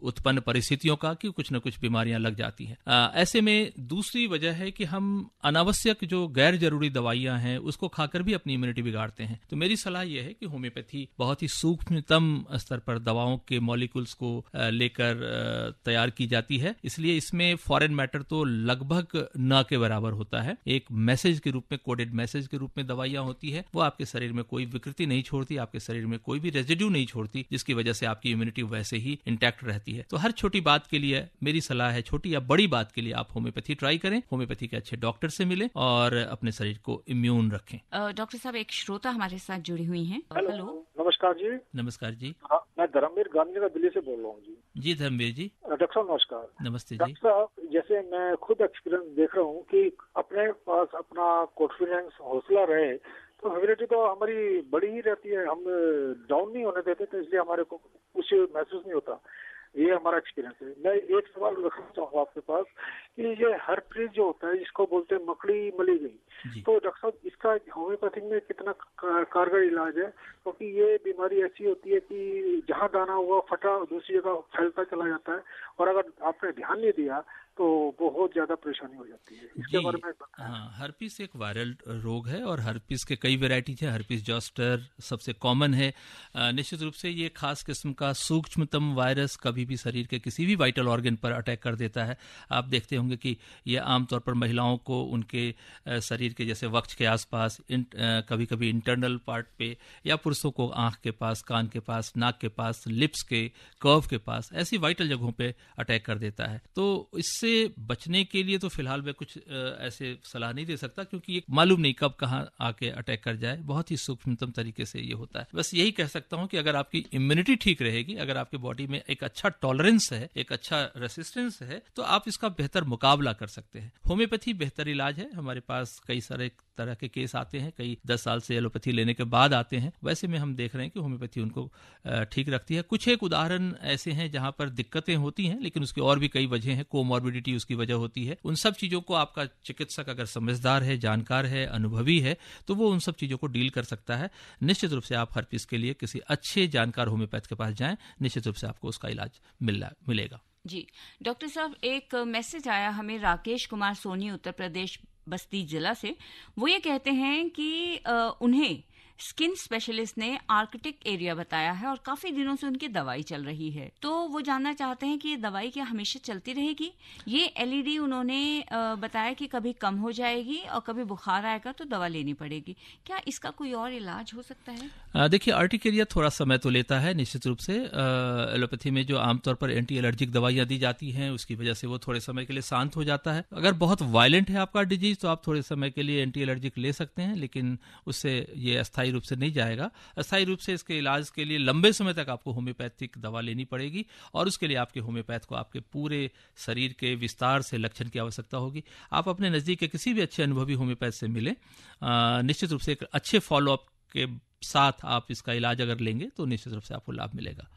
उत्पन्न परिस्थितियों का कि कुछ न कुछ बीमारियां लग जाती हैं ऐसे में दूसरी वजह है कि हम अनावश्यक जो गैर जरूरी दवाइयां हैं उसको खाकर भी अपनी इम्यूनिटी बिगाड़ते हैं तो मेरी सलाह यह है कि होम्योपैथी बहुत ही सूक्ष्मतम स्तर पर दवाओं के मॉलिक्यूल्स को लेकर तैयार की जाती है इसलिए इसमें फॉरेन मैटर तो लगभग न के बराबर होता है एक मैसेज के रूप में कोडेड मैसेज के रूप में दवाइयां होती है है वो आपके शरीर में कोई विकृति नहीं छोड़ती आपके शरीर में कोई भी रेजिड्यू नहीं छोड़ती जिसकी वजह से आपकी इम्यूनिटी वैसे ही इंटैक्ट रहती है तो हर छोटी बात के लिए मेरी सलाह है छोटी या बड़ी बात के लिए आप होम्योपैथी ट्राई करें होम्योपैथी के अच्छे डॉक्टर से मिले और अपने शरीर को इम्यून रखें डॉक्टर साहब एक श्रोता हमारे साथ जुड़ी हुई है हेलो नमस्कार जी नमस्कार जी हाँ, मैं धर्मवीर गांधीनगर दिल्ली से बोल रहा हूँ जी जी धर्मवीर जी डॉक्टर साहब नमस्कार नमस्ते जी साहब जैसे मैं खुद एक्सपीरियंस देख रहा हूँ कि अपने पास अपना कॉन्फिडेंस हौसला रहे तो ह्यूमिडिटी तो हमारी बड़ी ही रहती है हम डाउन नहीं होने देते तो इसलिए हमारे को कुछ महसूस नहीं होता ये हमारा एक्सपीरियंस है मैं एक सवाल रखना चाहूँगा आपके पास कि ये हर फ्रीज जो होता है इसको बोलते हैं मकड़ी मली गई तो डॉक्टर साहब इसका होम्योपैथिक में कितना कारगर इलाज है क्योंकि तो ये बीमारी ऐसी होती है कि जहाँ दाना हुआ फटा दूसरी जगह फैलता चला जाता है और अगर आपने ध्यान नहीं दिया तो बहुत ज्यादा परेशानी हो जाती है इसके बारे में हाँ हर्पीस एक वायरल रोग है और हर्पीस के कई वेराइटीज है हर्पीस जॉस्टर सबसे कॉमन है निश्चित रूप से ये खास किस्म का सूक्ष्मतम वायरस कभी भी शरीर के किसी भी वाइटल ऑर्गन पर अटैक कर देता है आप देखते होंगे कि यह आमतौर पर महिलाओं को उनके शरीर के जैसे वक्त के आसपास कभी कभी इंटरनल पार्ट पे या पुरुषों को आंख के पास कान के पास नाक के पास लिप्स के कर्व के पास ऐसी वाइटल जगहों पर अटैक कर देता है तो इस इससे बचने के लिए तो फिलहाल मैं कुछ ऐसे सलाह नहीं दे सकता क्योंकि ये मालूम नहीं कब कहाँ आके अटैक कर जाए बहुत ही सूक्ष्मतम तरीके से ये होता है बस यही कह सकता हूँ कि अगर आपकी इम्यूनिटी ठीक रहेगी अगर आपके बॉडी में एक अच्छा टॉलरेंस है एक अच्छा रेसिस्टेंस है तो आप इसका बेहतर मुकाबला कर सकते हैं होम्योपैथी बेहतर इलाज है हमारे पास कई सारे तरह के केस आते हैं कई दस साल से एलोपैथी लेने के बाद आते हैं वैसे में हम देख रहे हैं कि होम्योपैथी उनको ठीक रखती है कुछ एक उदाहरण ऐसे हैं जहां पर दिक्कतें होती हैं लेकिन उसकी और भी कई वजह हैं कोमॉर्बिड मोबिडिटी उसकी वजह होती है उन सब चीज़ों को आपका चिकित्सक अगर समझदार है जानकार है अनुभवी है तो वो उन सब चीज़ों को डील कर सकता है निश्चित रूप से आप हर चीज़ के लिए किसी अच्छे जानकार होम्योपैथ के पास जाए निश्चित रूप से आपको उसका इलाज मिलेगा जी डॉक्टर साहब एक मैसेज आया हमें राकेश कुमार सोनी उत्तर प्रदेश बस्ती जिला से वो ये कहते हैं कि उन्हें स्किन स्पेशलिस्ट ने आर्कटिक एरिया बताया है और काफी दिनों से उनकी दवाई चल रही है तो वो जानना चाहते हैं कि ये दवाई क्या हमेशा चलती रहेगी ये एलईडी e उन्होंने बताया कि कभी कम हो जाएगी और कभी बुखार आएगा तो दवा लेनी पड़ेगी क्या इसका कोई और इलाज हो सकता है देखिए आर्टिक एरिया थोड़ा समय तो लेता है निश्चित रूप से एलोपैथी में जो आमतौर पर एंटी एलर्जिक दवाइयां दी जाती हैं उसकी वजह से वो थोड़े समय के लिए शांत हो जाता है अगर बहुत वायलेंट है आपका डिजीज तो आप थोड़े समय के लिए एंटी एलर्जिक ले सकते हैं लेकिन उससे ये अस्थायी स्थायी रूप से नहीं जाएगा अस्थायी रूप से इसके इलाज के लिए लंबे समय तक आपको होम्योपैथिक दवा लेनी पड़ेगी और उसके लिए आपके होम्योपैथ को आपके पूरे शरीर के विस्तार से लक्षण की आवश्यकता होगी आप अपने नज़दीक के किसी भी अच्छे अनुभवी होम्योपैथ से मिले निश्चित रूप से एक अच्छे फॉलोअप के साथ आप इसका इलाज अगर लेंगे तो निश्चित रूप से आपको लाभ मिलेगा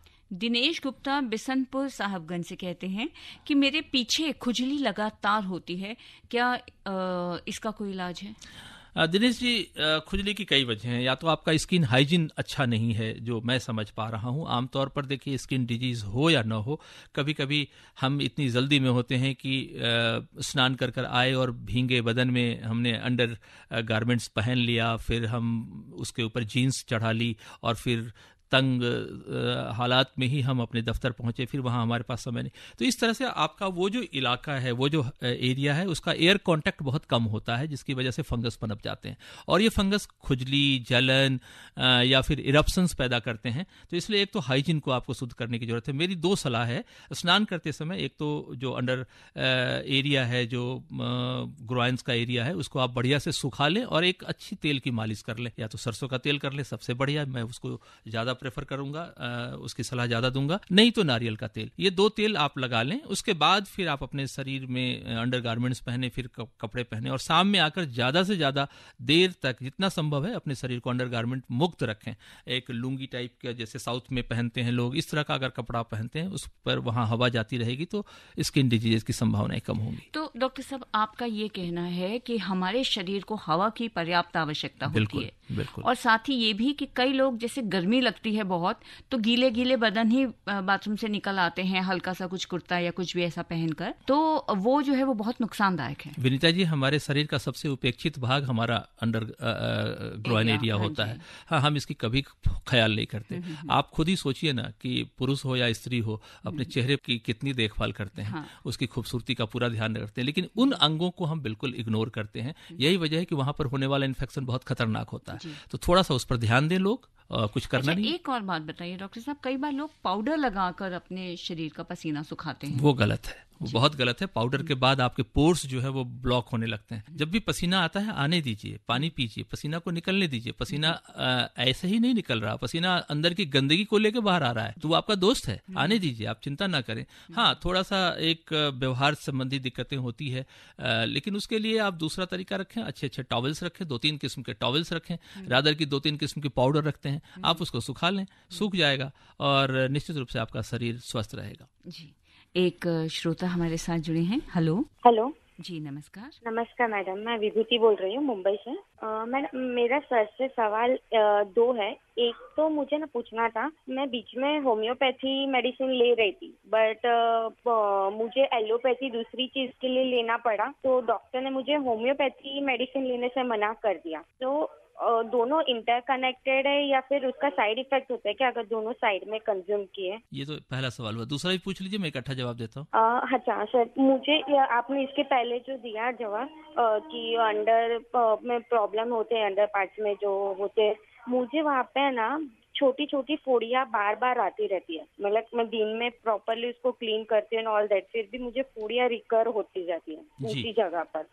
दिनेश गुप्ता बिसनपुर साहबगंज से कहते हैं कि मेरे पीछे खुजली लगातार होती है क्या आ, इसका कोई इलाज है दिनेश जी खुजली की कई वजह हैं या तो आपका स्किन हाइजीन अच्छा नहीं है जो मैं समझ पा रहा हूँ आमतौर पर देखिए स्किन डिजीज हो या ना हो कभी कभी हम इतनी जल्दी में होते हैं कि स्नान कर कर आए और भींगे बदन में हमने अंडर गारमेंट्स पहन लिया फिर हम उसके ऊपर जीन्स चढ़ा ली और फिर तंग हालात में ही हम अपने दफ्तर पहुंचे फिर वहां हमारे पास समय नहीं तो इस तरह से आपका वो जो इलाका है वो जो एरिया है उसका एयर कॉन्टैक्ट बहुत कम होता है जिसकी वजह से फंगस पनप जाते हैं और ये फंगस खुजली जलन या फिर इरप्शंस पैदा करते हैं तो इसलिए एक तो हाइजीन को आपको शुद्ध करने की ज़रूरत है मेरी दो सलाह है स्नान करते समय एक तो जो अंडर एरिया है जो ग्रोइंस का एरिया है उसको आप बढ़िया से सुखा लें और एक अच्छी तेल की मालिश कर लें या तो सरसों का तेल कर लें सबसे बढ़िया मैं उसको ज़्यादा प्रेफर करूंगा उसकी सलाह ज़्यादा दूंगा नहीं तो नारियल का तेल ये दो तेल आप लगा लें उसके बाद फिर आप अपने शरीर में अंडर गार्मेंट्स पहने फिर कपड़े पहने और शाम में आकर ज़्यादा से ज़्यादा देर तक जितना संभव है अपने शरीर को अंडर गारमेंट मुक्त रखें एक लुंगी टाइप का जैसे साउथ में पहनते हैं लोग इस तरह का अगर कपड़ा पहनते हैं उस पर वहां हवा जाती रहेगी तो स्किन डिजीजेस की संभावनाएं कम होंगी तो डॉक्टर साहब आपका ये कहना है कि हमारे शरीर को हवा की पर्याप्त आवश्यकता होती है और साथ ही ये भी कि कई लोग जैसे गर्मी लगती है बहुत तो गीले गीले बदन ही बाथरूम से निकल आते हैं हल्का सा कुछ कुर्ता या कुछ भी ऐसा पहनकर तो वो जो है वो बहुत नुकसानदायक है विनीता जी हमारे शरीर का सबसे उपेक्षित भाग हमारा अंडर ग्रोइन एरिया हाँ होता है हाँ हम इसकी कभी ख्याल नहीं करते हम्म, हम्म, हम्म। आप खुद ही सोचिए ना कि पुरुष हो या स्त्री हो अपने चेहरे की कितनी देखभाल करते हैं हाँ। उसकी खूबसूरती का पूरा ध्यान रखते हैं लेकिन उन अंगों को हम बिल्कुल इग्नोर करते हैं यही वजह है कि वहां पर होने वाला इन्फेक्शन बहुत खतरनाक होता है है तो थोड़ा सा उस पर ध्यान दें लोग आ, कुछ अच्छा, करना अच्छा, नहीं एक और बात बताइए डॉक्टर साहब कई बार लोग पाउडर लगाकर अपने शरीर का पसीना सुखाते हैं वो गलत है वो बहुत गलत है पाउडर के बाद आपके पोर्स जो है वो ब्लॉक होने लगते हैं जब भी पसीना आता है आने दीजिए पानी पीजिए पसीना को निकलने दीजिए पसीना आ, ऐसे ही नहीं निकल रहा पसीना अंदर की गंदगी को लेकर बाहर आ रहा है तो वो आपका दोस्त है हम्म। आने दीजिए आप चिंता ना करें हम्म। हाँ थोड़ा सा एक व्यवहार संबंधी दिक्कतें होती है आ, लेकिन उसके लिए आप दूसरा तरीका रखें अच्छे अच्छे टॉवल्स रखें दो तीन किस्म के टॉवल्स रखें हम्म। रादर की दो तीन किस्म के पाउडर रखते हैं आप उसको सुखा लें सूख जाएगा और निश्चित रूप से आपका शरीर स्वस्थ रहेगा जी एक श्रोता हमारे साथ जुड़े हैं हेलो हेलो जी नमस्कार नमस्कार मैडम मैं विभूति बोल रही हूँ मुंबई से मैडम मेरा सर से सवाल आ, दो है एक तो मुझे ना पूछना था मैं बीच में होम्योपैथी मेडिसिन ले रही थी बट मुझे एलोपैथी दूसरी चीज के लिए लेना पड़ा तो डॉक्टर ने मुझे होम्योपैथी मेडिसिन लेने से मना कर दिया तो दोनों इंटरकनेक्टेड है या फिर उसका साइड इफेक्ट होता है कि अगर दोनों साइड में कंज्यूम किए ये तो पहला सवाल हुआ दूसरा भी पूछ लीजिए मैं इकट्ठा जवाब देता हूँ अच्छा सर मुझे आपने इसके पहले जो दिया जवाब कि अंडर में प्रॉब्लम होते हैं अंडर पार्ट में जो होते हैं मुझे वहाँ पे ना छोटी छोटी फोड़िया बार बार आती रहती है मतलब मैं दिन में प्रॉपरली उसको क्लीन करती हूँ ऑल दैट फिर भी मुझे फोड़िया रिकर होती जाती है उसी जगह पर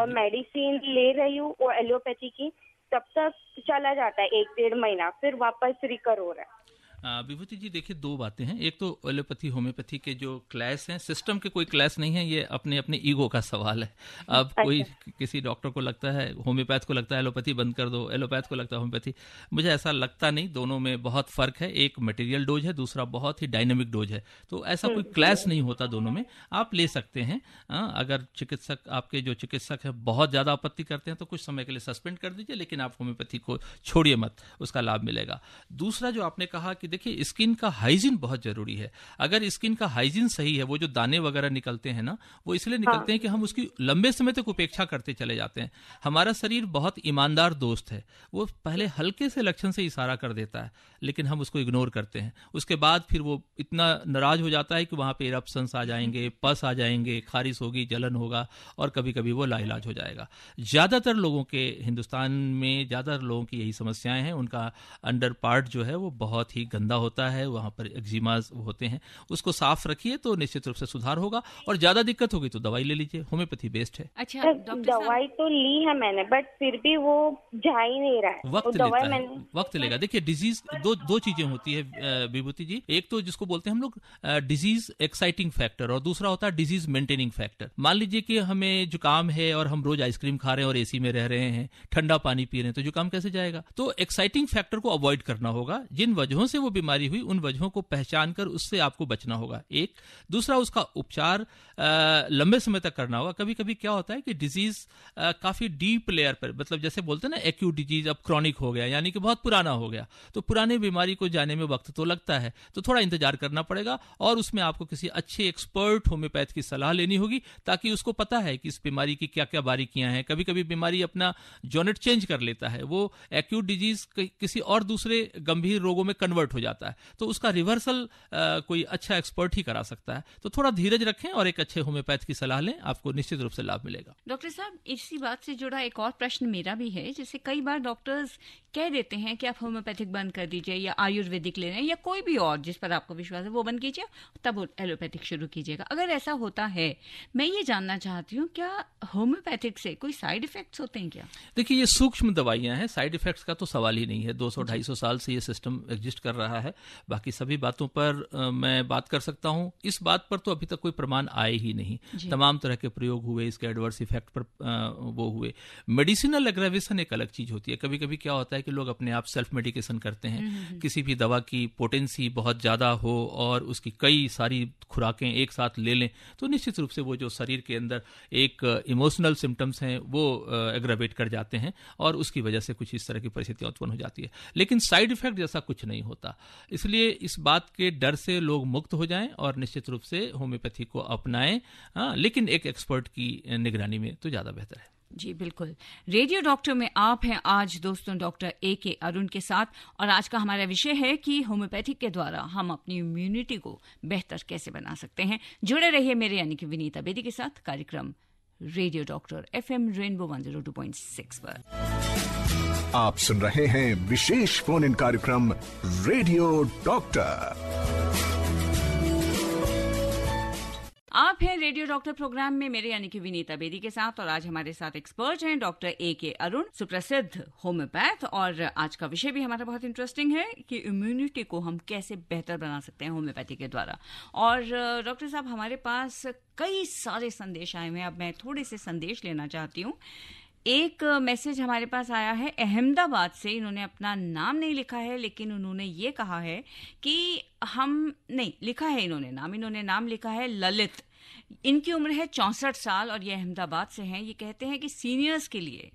और मेडिसिन ले रही हूँ वो एलोपैथी की तब तक चला जाता है एक डेढ़ महीना फिर वापस रिकर हो रहा है विभूति जी देखिए दो बातें हैं एक तो एलोपैथी होम्योपैथी के जो क्लैश हैं सिस्टम के कोई क्लैश नहीं है ये अपने अपने ईगो का सवाल है अब अच्छा। कोई किसी डॉक्टर को लगता है होम्योपैथ को लगता है एलोपैथी बंद कर दो एलोपैथ को लगता है होम्योपैथी मुझे ऐसा लगता नहीं दोनों में बहुत फर्क है एक मटेरियल डोज है दूसरा बहुत ही डायनेमिक डोज है तो ऐसा कोई हम्म। क्लैश नहीं होता दोनों में आप ले सकते हैं हाँ, अगर चिकित्सक आपके जो चिकित्सक है बहुत ज़्यादा आपत्ति करते हैं तो कुछ समय के लिए सस्पेंड कर दीजिए लेकिन आप होम्योपैथी को छोड़िए मत उसका लाभ मिलेगा दूसरा जो आपने कहा कि कि देखिए स्किन का हाइजीन बहुत जरूरी है अगर स्किन का हाइजीन सही है वो जो दाने वगैरह निकलते हैं ना वो इसलिए निकलते हाँ। हैं कि हम उसकी लंबे समय तक उपेक्षा करते चले जाते हैं हमारा शरीर बहुत ईमानदार दोस्त है वो पहले हल्के से लक्षण से इशारा कर देता है लेकिन हम उसको इग्नोर करते हैं उसके बाद फिर वो इतना नाराज हो जाता है कि वहाँ पे इरप्शंस आ जाएंगे पस आ जाएंगे खारिश होगी जलन होगा और कभी कभी वो लाइलाज हो जाएगा ज़्यादातर लोगों के हिंदुस्तान में ज़्यादातर लोगों की यही समस्याएं हैं उनका अंडर पार्ट जो है वो बहुत ही गंदा होता है वहां पर एक्जिमाज होते हैं उसको साफ रखिए तो निश्चित रूप से सुधार होगा और ज्यादा दिक्कत होगी तो दवाई ले लीजिए होम्योपैथी बेस्ड है अच्छा दवाई तो ली है मैंने बट फिर भी वो जा ही नहीं रहा है वक्त लेता है वक्त लेगा देखिए डिजीज दो दो चीजें होती है विभूति जी एक तो जिसको बोलते हैं हम लोग डिजीज एक्साइटिंग फैक्टर और दूसरा होता है डिजीज मेंटेनिंग फैक्टर मान लीजिए कि हमें जुकाम है और हम रोज आइसक्रीम खा रहे हैं और एसी में रह रहे हैं ठंडा पानी पी रहे हैं तो जुकाम कैसे जाएगा तो एक्साइटिंग फैक्टर को अवॉइड करना होगा जिन वजहों से वो वो बीमारी हुई उन वजहों को पहचान कर उससे आपको बचना होगा एक दूसरा उसका उपचार लंबे समय तक करना होगा कभी कभी क्या होता है कि डिजीज काफी डीप लेयर पर मतलब जैसे बोलते हैं ना एक्यूट डिजीज अब क्रॉनिक हो गया यानी कि बहुत पुराना हो गया तो पुराने बीमारी को जाने में वक्त तो लगता है तो थोड़ा इंतजार करना पड़ेगा और उसमें आपको किसी अच्छे एक्सपर्ट होम्योपैथ की सलाह लेनी होगी ताकि उसको पता है कि इस बीमारी की क्या क्या बारीकियां हैं कभी कभी बीमारी अपना जोनेट चेंज कर लेता है वो एक्यूट डिजीज किसी और दूसरे गंभीर रोगों में कन्वर्ट हो हो जाता है तो उसका रिवर्सल कोई अच्छा एक्सपर्ट ही करा सकता है तो थोड़ा धीरज रखें और एक अच्छे होम्योपैथ की सलाह लें आपको निश्चित रूप से लाभ मिलेगा डॉक्टर साहब इसी बात से जुड़ा एक और प्रश्न मेरा भी है जिसे कई बार डॉक्टर्स कह देते हैं कि आप होम्योपैथिक बंद कर दीजिए या आयुर्वेदिक ले रहे हैं या कोई भी और जिस पर आपको विश्वास है वो बंद कीजिए तब एलोपैथिक शुरू कीजिएगा अगर ऐसा होता है मैं ये जानना चाहती हूँ क्या होम्योपैथिक से कोई साइड इफेक्ट्स होते हैं क्या देखिए ये सूक्ष्म दवाइयाँ हैं साइड इफेक्ट्स का तो सवाल ही नहीं है दो सौ ढाई सौ साल से ये सिस्टम एग्जिस्ट कर रहा रहा है बाकी सभी बातों पर मैं बात कर सकता हूं इस बात पर तो अभी तक कोई प्रमाण आए ही नहीं तमाम तरह के प्रयोग हुए इसके एडवर्स इफेक्ट पर वो हुए मेडिसिनल एग्रेविशन एक अलग चीज होती है कभी कभी क्या होता है कि लोग अपने आप सेल्फ मेडिकेशन करते हैं हम्म, हम्म। किसी भी दवा की पोटेंसी बहुत ज्यादा हो और उसकी कई सारी खुराकें एक साथ ले लें तो निश्चित रूप से वो जो शरीर के अंदर एक इमोशनल सिम्टम्स हैं वो एग्रावेट कर जाते हैं और उसकी वजह से कुछ इस तरह की परिस्थितियां उत्पन्न हो जाती है लेकिन साइड इफेक्ट जैसा कुछ नहीं होता इसलिए इस बात के डर से लोग मुक्त हो जाएं और निश्चित रूप से होम्योपैथी को अपनाएं हाँ, लेकिन एक एक्सपर्ट की निगरानी में तो ज़्यादा बेहतर है जी बिल्कुल रेडियो डॉक्टर में आप हैं आज दोस्तों डॉक्टर ए के अरुण के साथ और आज का हमारा विषय है कि होम्योपैथिक के द्वारा हम अपनी इम्यूनिटी को बेहतर कैसे बना सकते हैं जुड़े रहिए मेरे यानी कि विनीता बेदी के साथ कार्यक्रम radio doctor F M rainbow one zero two point six पर आप सुन रहे हैं विशेष फोन इन कार्यक्रम रेडियो डॉक्टर आप हैं रेडियो डॉक्टर प्रोग्राम में मेरे यानी कि विनीता बेदी के साथ और आज हमारे साथ एक्सपर्ट हैं डॉक्टर ए के अरुण सुप्रसिद्ध होम्योपैथ और आज का विषय भी हमारा बहुत इंटरेस्टिंग है कि इम्यूनिटी को हम कैसे बेहतर बना सकते हैं होम्योपैथी के द्वारा और डॉक्टर साहब हमारे पास कई सारे संदेश आए हुए हैं अब मैं थोड़े से संदेश लेना चाहती हूँ एक मैसेज हमारे पास आया है अहमदाबाद से इन्होंने अपना नाम नहीं लिखा है लेकिन उन्होंने ये कहा है कि हम नहीं लिखा है इन्होंने नाम इन्होंने नाम लिखा है ललित इनकी उम्र है चौंसठ साल और ये अहमदाबाद से हैं ये कहते हैं कि सीनियर्स के लिए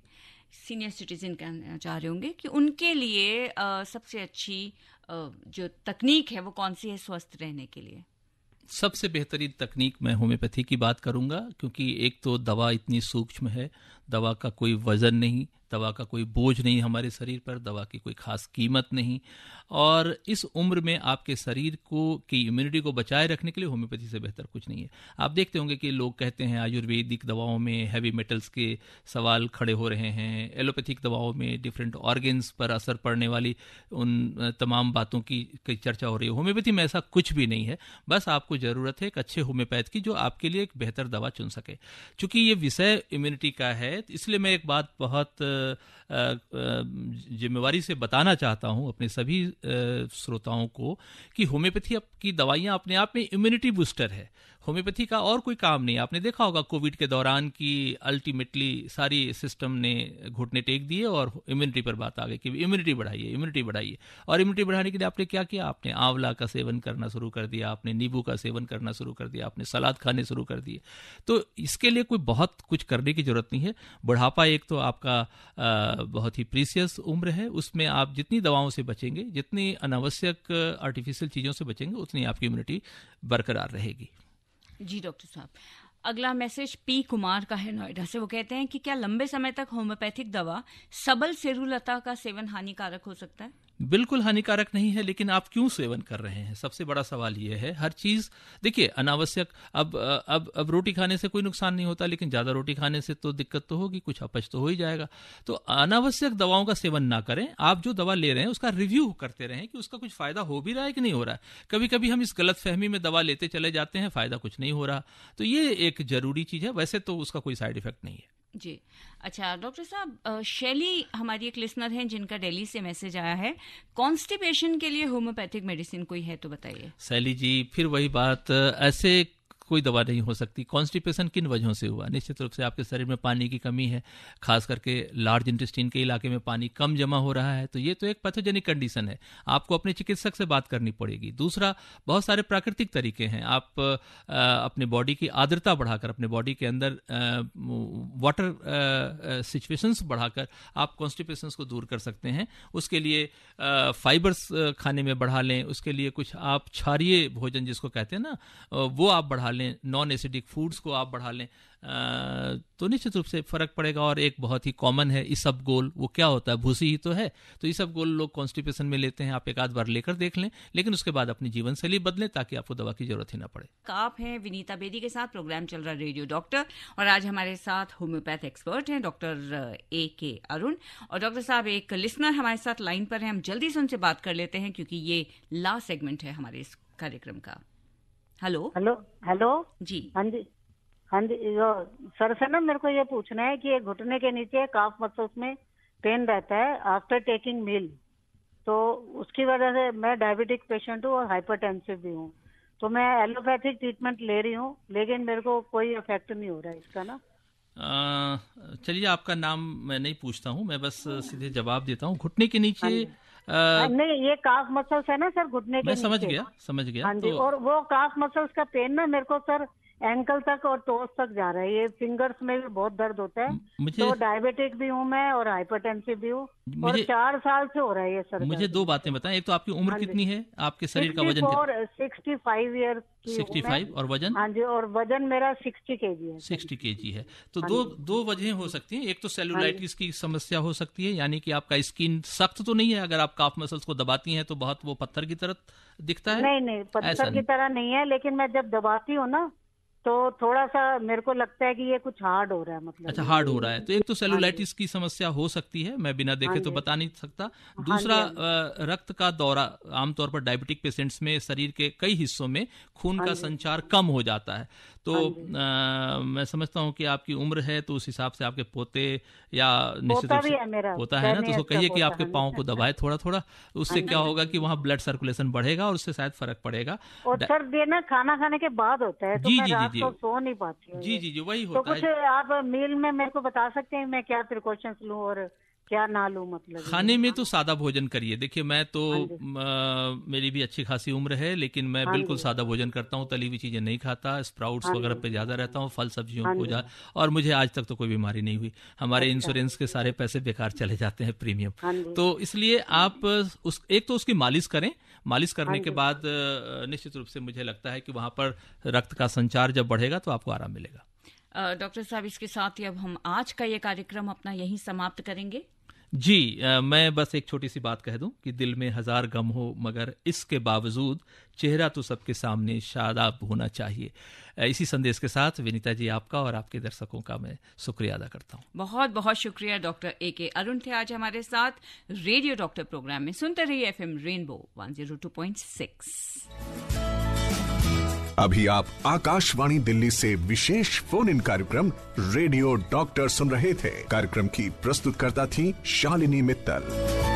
सीनियर सिटीजन कहना चाह रहे होंगे कि उनके लिए आ, सबसे अच्छी आ, जो तकनीक है वो कौन सी है स्वस्थ रहने के लिए सबसे बेहतरीन तकनीक मैं होम्योपैथी की बात करूंगा क्योंकि एक तो दवा इतनी सूक्ष्म है दवा का कोई वज़न नहीं दवा का कोई बोझ नहीं हमारे शरीर पर दवा की कोई खास कीमत नहीं और इस उम्र में आपके शरीर को की इम्यूनिटी को बचाए रखने के लिए होम्योपैथी से बेहतर कुछ नहीं है आप देखते होंगे कि लोग कहते हैं आयुर्वेदिक दवाओं में हैवी मेटल्स के सवाल खड़े हो रहे हैं एलोपैथिक दवाओं में डिफरेंट ऑर्गेन्स पर असर पड़ने वाली उन तमाम बातों की, कई चर्चा हो रही है होम्योपैथी में ऐसा कुछ भी नहीं है बस आपको ज़रूरत है एक अच्छे होम्योपैथ की जो आपके लिए एक बेहतर दवा चुन सके चूंकि ये विषय इम्यूनिटी का है इसलिए मैं एक बात बहुत जिम्मेवारी से बताना चाहता हूं अपने सभी श्रोताओं को कि होम्योपैथी की दवाइयां अपने आप में इम्यूनिटी बूस्टर है होम्योपैथी का और कोई काम नहीं आपने देखा होगा कोविड के दौरान कि अल्टीमेटली सारी सिस्टम ने घुटने टेक दिए और इम्यूनिटी पर बात आ गई कि इम्यूनिटी बढ़ाइए इम्यूनिटी बढ़ाइए और इम्यूनिटी बढ़ाने के लिए आपने क्या किया आपने आंवला का सेवन करना शुरू कर दिया आपने नींबू का सेवन करना शुरू कर दिया आपने सलाद खाने शुरू कर दिए तो इसके लिए कोई बहुत कुछ करने की जरूरत नहीं है बुढ़ापा एक तो आपका बहुत ही प्रीसियस उम्र है उसमें आप जितनी दवाओं से बचेंगे जितनी अनावश्यक आर्टिफिशियल चीज़ों से बचेंगे उतनी आपकी इम्यूनिटी बरकरार रहेगी जी डॉक्टर साहब अगला मैसेज पी कुमार का है नोएडा से वो कहते हैं कि क्या लंबे समय तक होम्योपैथिक दवा सबल सेरुलता का सेवन हानिकारक हो सकता है बिल्कुल हानिकारक नहीं है लेकिन आप क्यों सेवन कर रहे हैं सबसे बड़ा सवाल यह है हर चीज़ देखिए अनावश्यक अब अब अब रोटी खाने से कोई नुकसान नहीं होता लेकिन ज़्यादा रोटी खाने से तो दिक्कत तो होगी कुछ अपच तो हो ही जाएगा तो अनावश्यक दवाओं का सेवन ना करें आप जो दवा ले रहे हैं उसका रिव्यू करते रहें कि उसका कुछ फ़ायदा हो भी रहा है कि नहीं हो रहा है कभी कभी हम इस गलत फहमी में दवा लेते चले जाते हैं फ़ायदा कुछ नहीं हो रहा तो ये एक एक जरूरी चीज़ है वैसे तो उसका कोई साइड इफेक्ट नहीं है जी अच्छा डॉक्टर साहब शैली हमारी एक लिसनर हैं जिनका दिल्ली से मैसेज आया है कॉन्स्टिपेशन के लिए होम्योपैथिक मेडिसिन कोई है तो बताइए शैली जी फिर वही बात ऐसे कोई दवा नहीं हो सकती कॉन्स्टिपेशन किन वजहों से हुआ निश्चित रूप से आपके शरीर में पानी की कमी है खास करके लार्ज इंटेस्टिन के इलाके में पानी कम जमा हो रहा है तो ये तो एक पैथोजेनिक कंडीशन है आपको अपने चिकित्सक से बात करनी पड़ेगी दूसरा बहुत सारे प्राकृतिक तरीके हैं आप आ, अपने बॉडी की आर्द्रता बढ़ाकर अपने बॉडी के अंदर वाटर सिचुएशंस बढ़ाकर आप कॉन्स्टिपेशन को दूर कर सकते हैं उसके लिए फाइबर्स खाने में बढ़ा लें उसके लिए कुछ आप क्षारिय भोजन जिसको कहते हैं ना वो आप बढ़ा बढ़ा लें नॉन एसिडिक फूड्स को आप बढ़ा लें तो निश्चित रूप से फ़र्क पड़ेगा और एक बहुत ही कॉमन है इस सब गोल वो क्या होता है भूसी ही तो है तो सब गोल लोग कॉन्स्टिपेशन में लेते हैं आप एक आध बार लेकर देख लें लेकिन उसके बाद अपनी जीवन शैली बदलें ताकि आपको दवा की जरूरत ही ना पड़े आप हैं विनीता बेदी के साथ प्रोग्राम चल रहा रेडियो डॉक्टर और आज हमारे साथ होम्योपैथ एक्सपर्ट हैं डॉक्टर ए के अरुण और डॉक्टर साहब एक लिसनर हमारे साथ लाइन पर है हम जल्दी से उनसे बात कर लेते हैं क्योंकि ये लास्ट सेगमेंट है हमारे इस कार्यक्रम का हेलो हेलो हेलो जी हाँ जी हाँ जी सर से ना मेरे को ये पूछना है कि घुटने के नीचे काफ मसल्स में पेन रहता है आफ्टर टेकिंग मील तो उसकी वजह से मैं डायबिटिक पेशेंट हूँ और हाइपर भी हूँ तो मैं एलोपैथिक ट्रीटमेंट ले रही हूँ लेकिन मेरे को कोई इफेक्ट नहीं हो रहा है इसका ना चलिए आपका नाम मैं नहीं पूछता हूँ मैं बस हाँ। सीधे जवाब देता हूँ घुटने के नीचे हाँ नहीं ये काफ मसल्स है ना सर घुटने के मैं समझ गया समझ गया हाँ तो, और वो काफ मसल्स का पेन ना मेरे को सर एंकल तक और टोस तक जा रहा है ये फिंगर्स में भी बहुत दर्द होता है मुझे तो डायबिटिक भी हूँ मैं और हाइपरटेंसिव भी हूँ और चार साल से हो रहा है ये सर मुझे दो बातें बताएं एक तो आपकी उम्र हाँ कितनी है आपके शरीर का वजन और sixty five year sixty five और वजन हाँ जी और वजन मेरा सिक्सटी के जी है सिक्सटी के जी है तो हाँ दो दो वजह हो सकती है एक तो सेलुलाइटिस हाँ की समस्या हो सकती है यानी कि आपका स्किन सख्त तो नहीं है अगर आप काफ मसल्स को दबाती हैं तो बहुत वो पत्थर की तरह दिखता है नहीं नहीं पत्थर की तरह नहीं है लेकिन मैं जब दबाती हूँ ना तो थोड़ा सा मेरे को लगता है कि ये कुछ हार्ड हो रहा है मतलब अच्छा हार्ड हो रहा है तो एक तो सेलुलाइटिस हाँ की समस्या हो सकती है मैं बिना देखे हाँ तो बता नहीं सकता हाँ दूसरा रक्त का दौरा आमतौर पर डायबिटिक पेशेंट्स में शरीर के कई हिस्सों में खून का संचार कम हो जाता है तो आ, मैं समझता हूँ कि आपकी उम्र है तो उस हिसाब से आपके पोते या निश्चित रूप से होता है ना तो उसको कहिए कि आपके पाओ को दबाए थोड़ा थोड़ा उससे क्या होगा कि वहाँ ब्लड सर्कुलेशन बढ़ेगा और उससे शायद फर्क पड़ेगा और सर देना खाना खाने के बाद होता है तो जी जी जी जाती तो सो नहीं पाती जी जी जी वही तो होता तो कुछ है आप मील में मेरे को बता सकते हैं मैं क्या प्रिकॉशन लू और क्या ना लू मतलब खाने में तो सादा भोजन करिए देखिए मैं तो आ, हाँ मेरी भी अच्छी खासी उम्र है लेकिन मैं हाँ बिल्कुल सादा भोजन करता हूँ तली हुई चीजें नहीं खाता स्प्राउट्स हाँ वगैरह पे ज्यादा रहता हूँ फल सब्जियों को जा और मुझे आज तक तो कोई बीमारी नहीं हुई हमारे इंश्योरेंस अच्छा। के सारे पैसे बेकार चले जाते हैं प्रीमियम तो इसलिए आप उस एक तो उसकी मालिश करें मालिश करने हाँ के बाद निश्चित रूप से मुझे लगता है कि वहाँ पर रक्त का संचार जब बढ़ेगा तो आपको आराम मिलेगा डॉक्टर साहब इसके साथ ही अब हम आज का ये कार्यक्रम अपना यहीं समाप्त करेंगे जी आ, मैं बस एक छोटी सी बात कह दूं कि दिल में हजार गम हो मगर इसके बावजूद चेहरा तो सबके सामने शादाब होना चाहिए इसी संदेश के साथ विनीता जी आपका और आपके दर्शकों का मैं शुक्रिया अदा करता हूं बहुत बहुत शुक्रिया डॉक्टर ए के अरुण थे आज हमारे साथ रेडियो डॉक्टर प्रोग्राम में सुनते रहिए F M rainbow one zero two point six अभी आप आकाशवाणी दिल्ली से विशेष फोन इन कार्यक्रम रेडियो डॉक्टर सुन रहे थे कार्यक्रम की प्रस्तुतकर्ता थी शालिनी मित्तल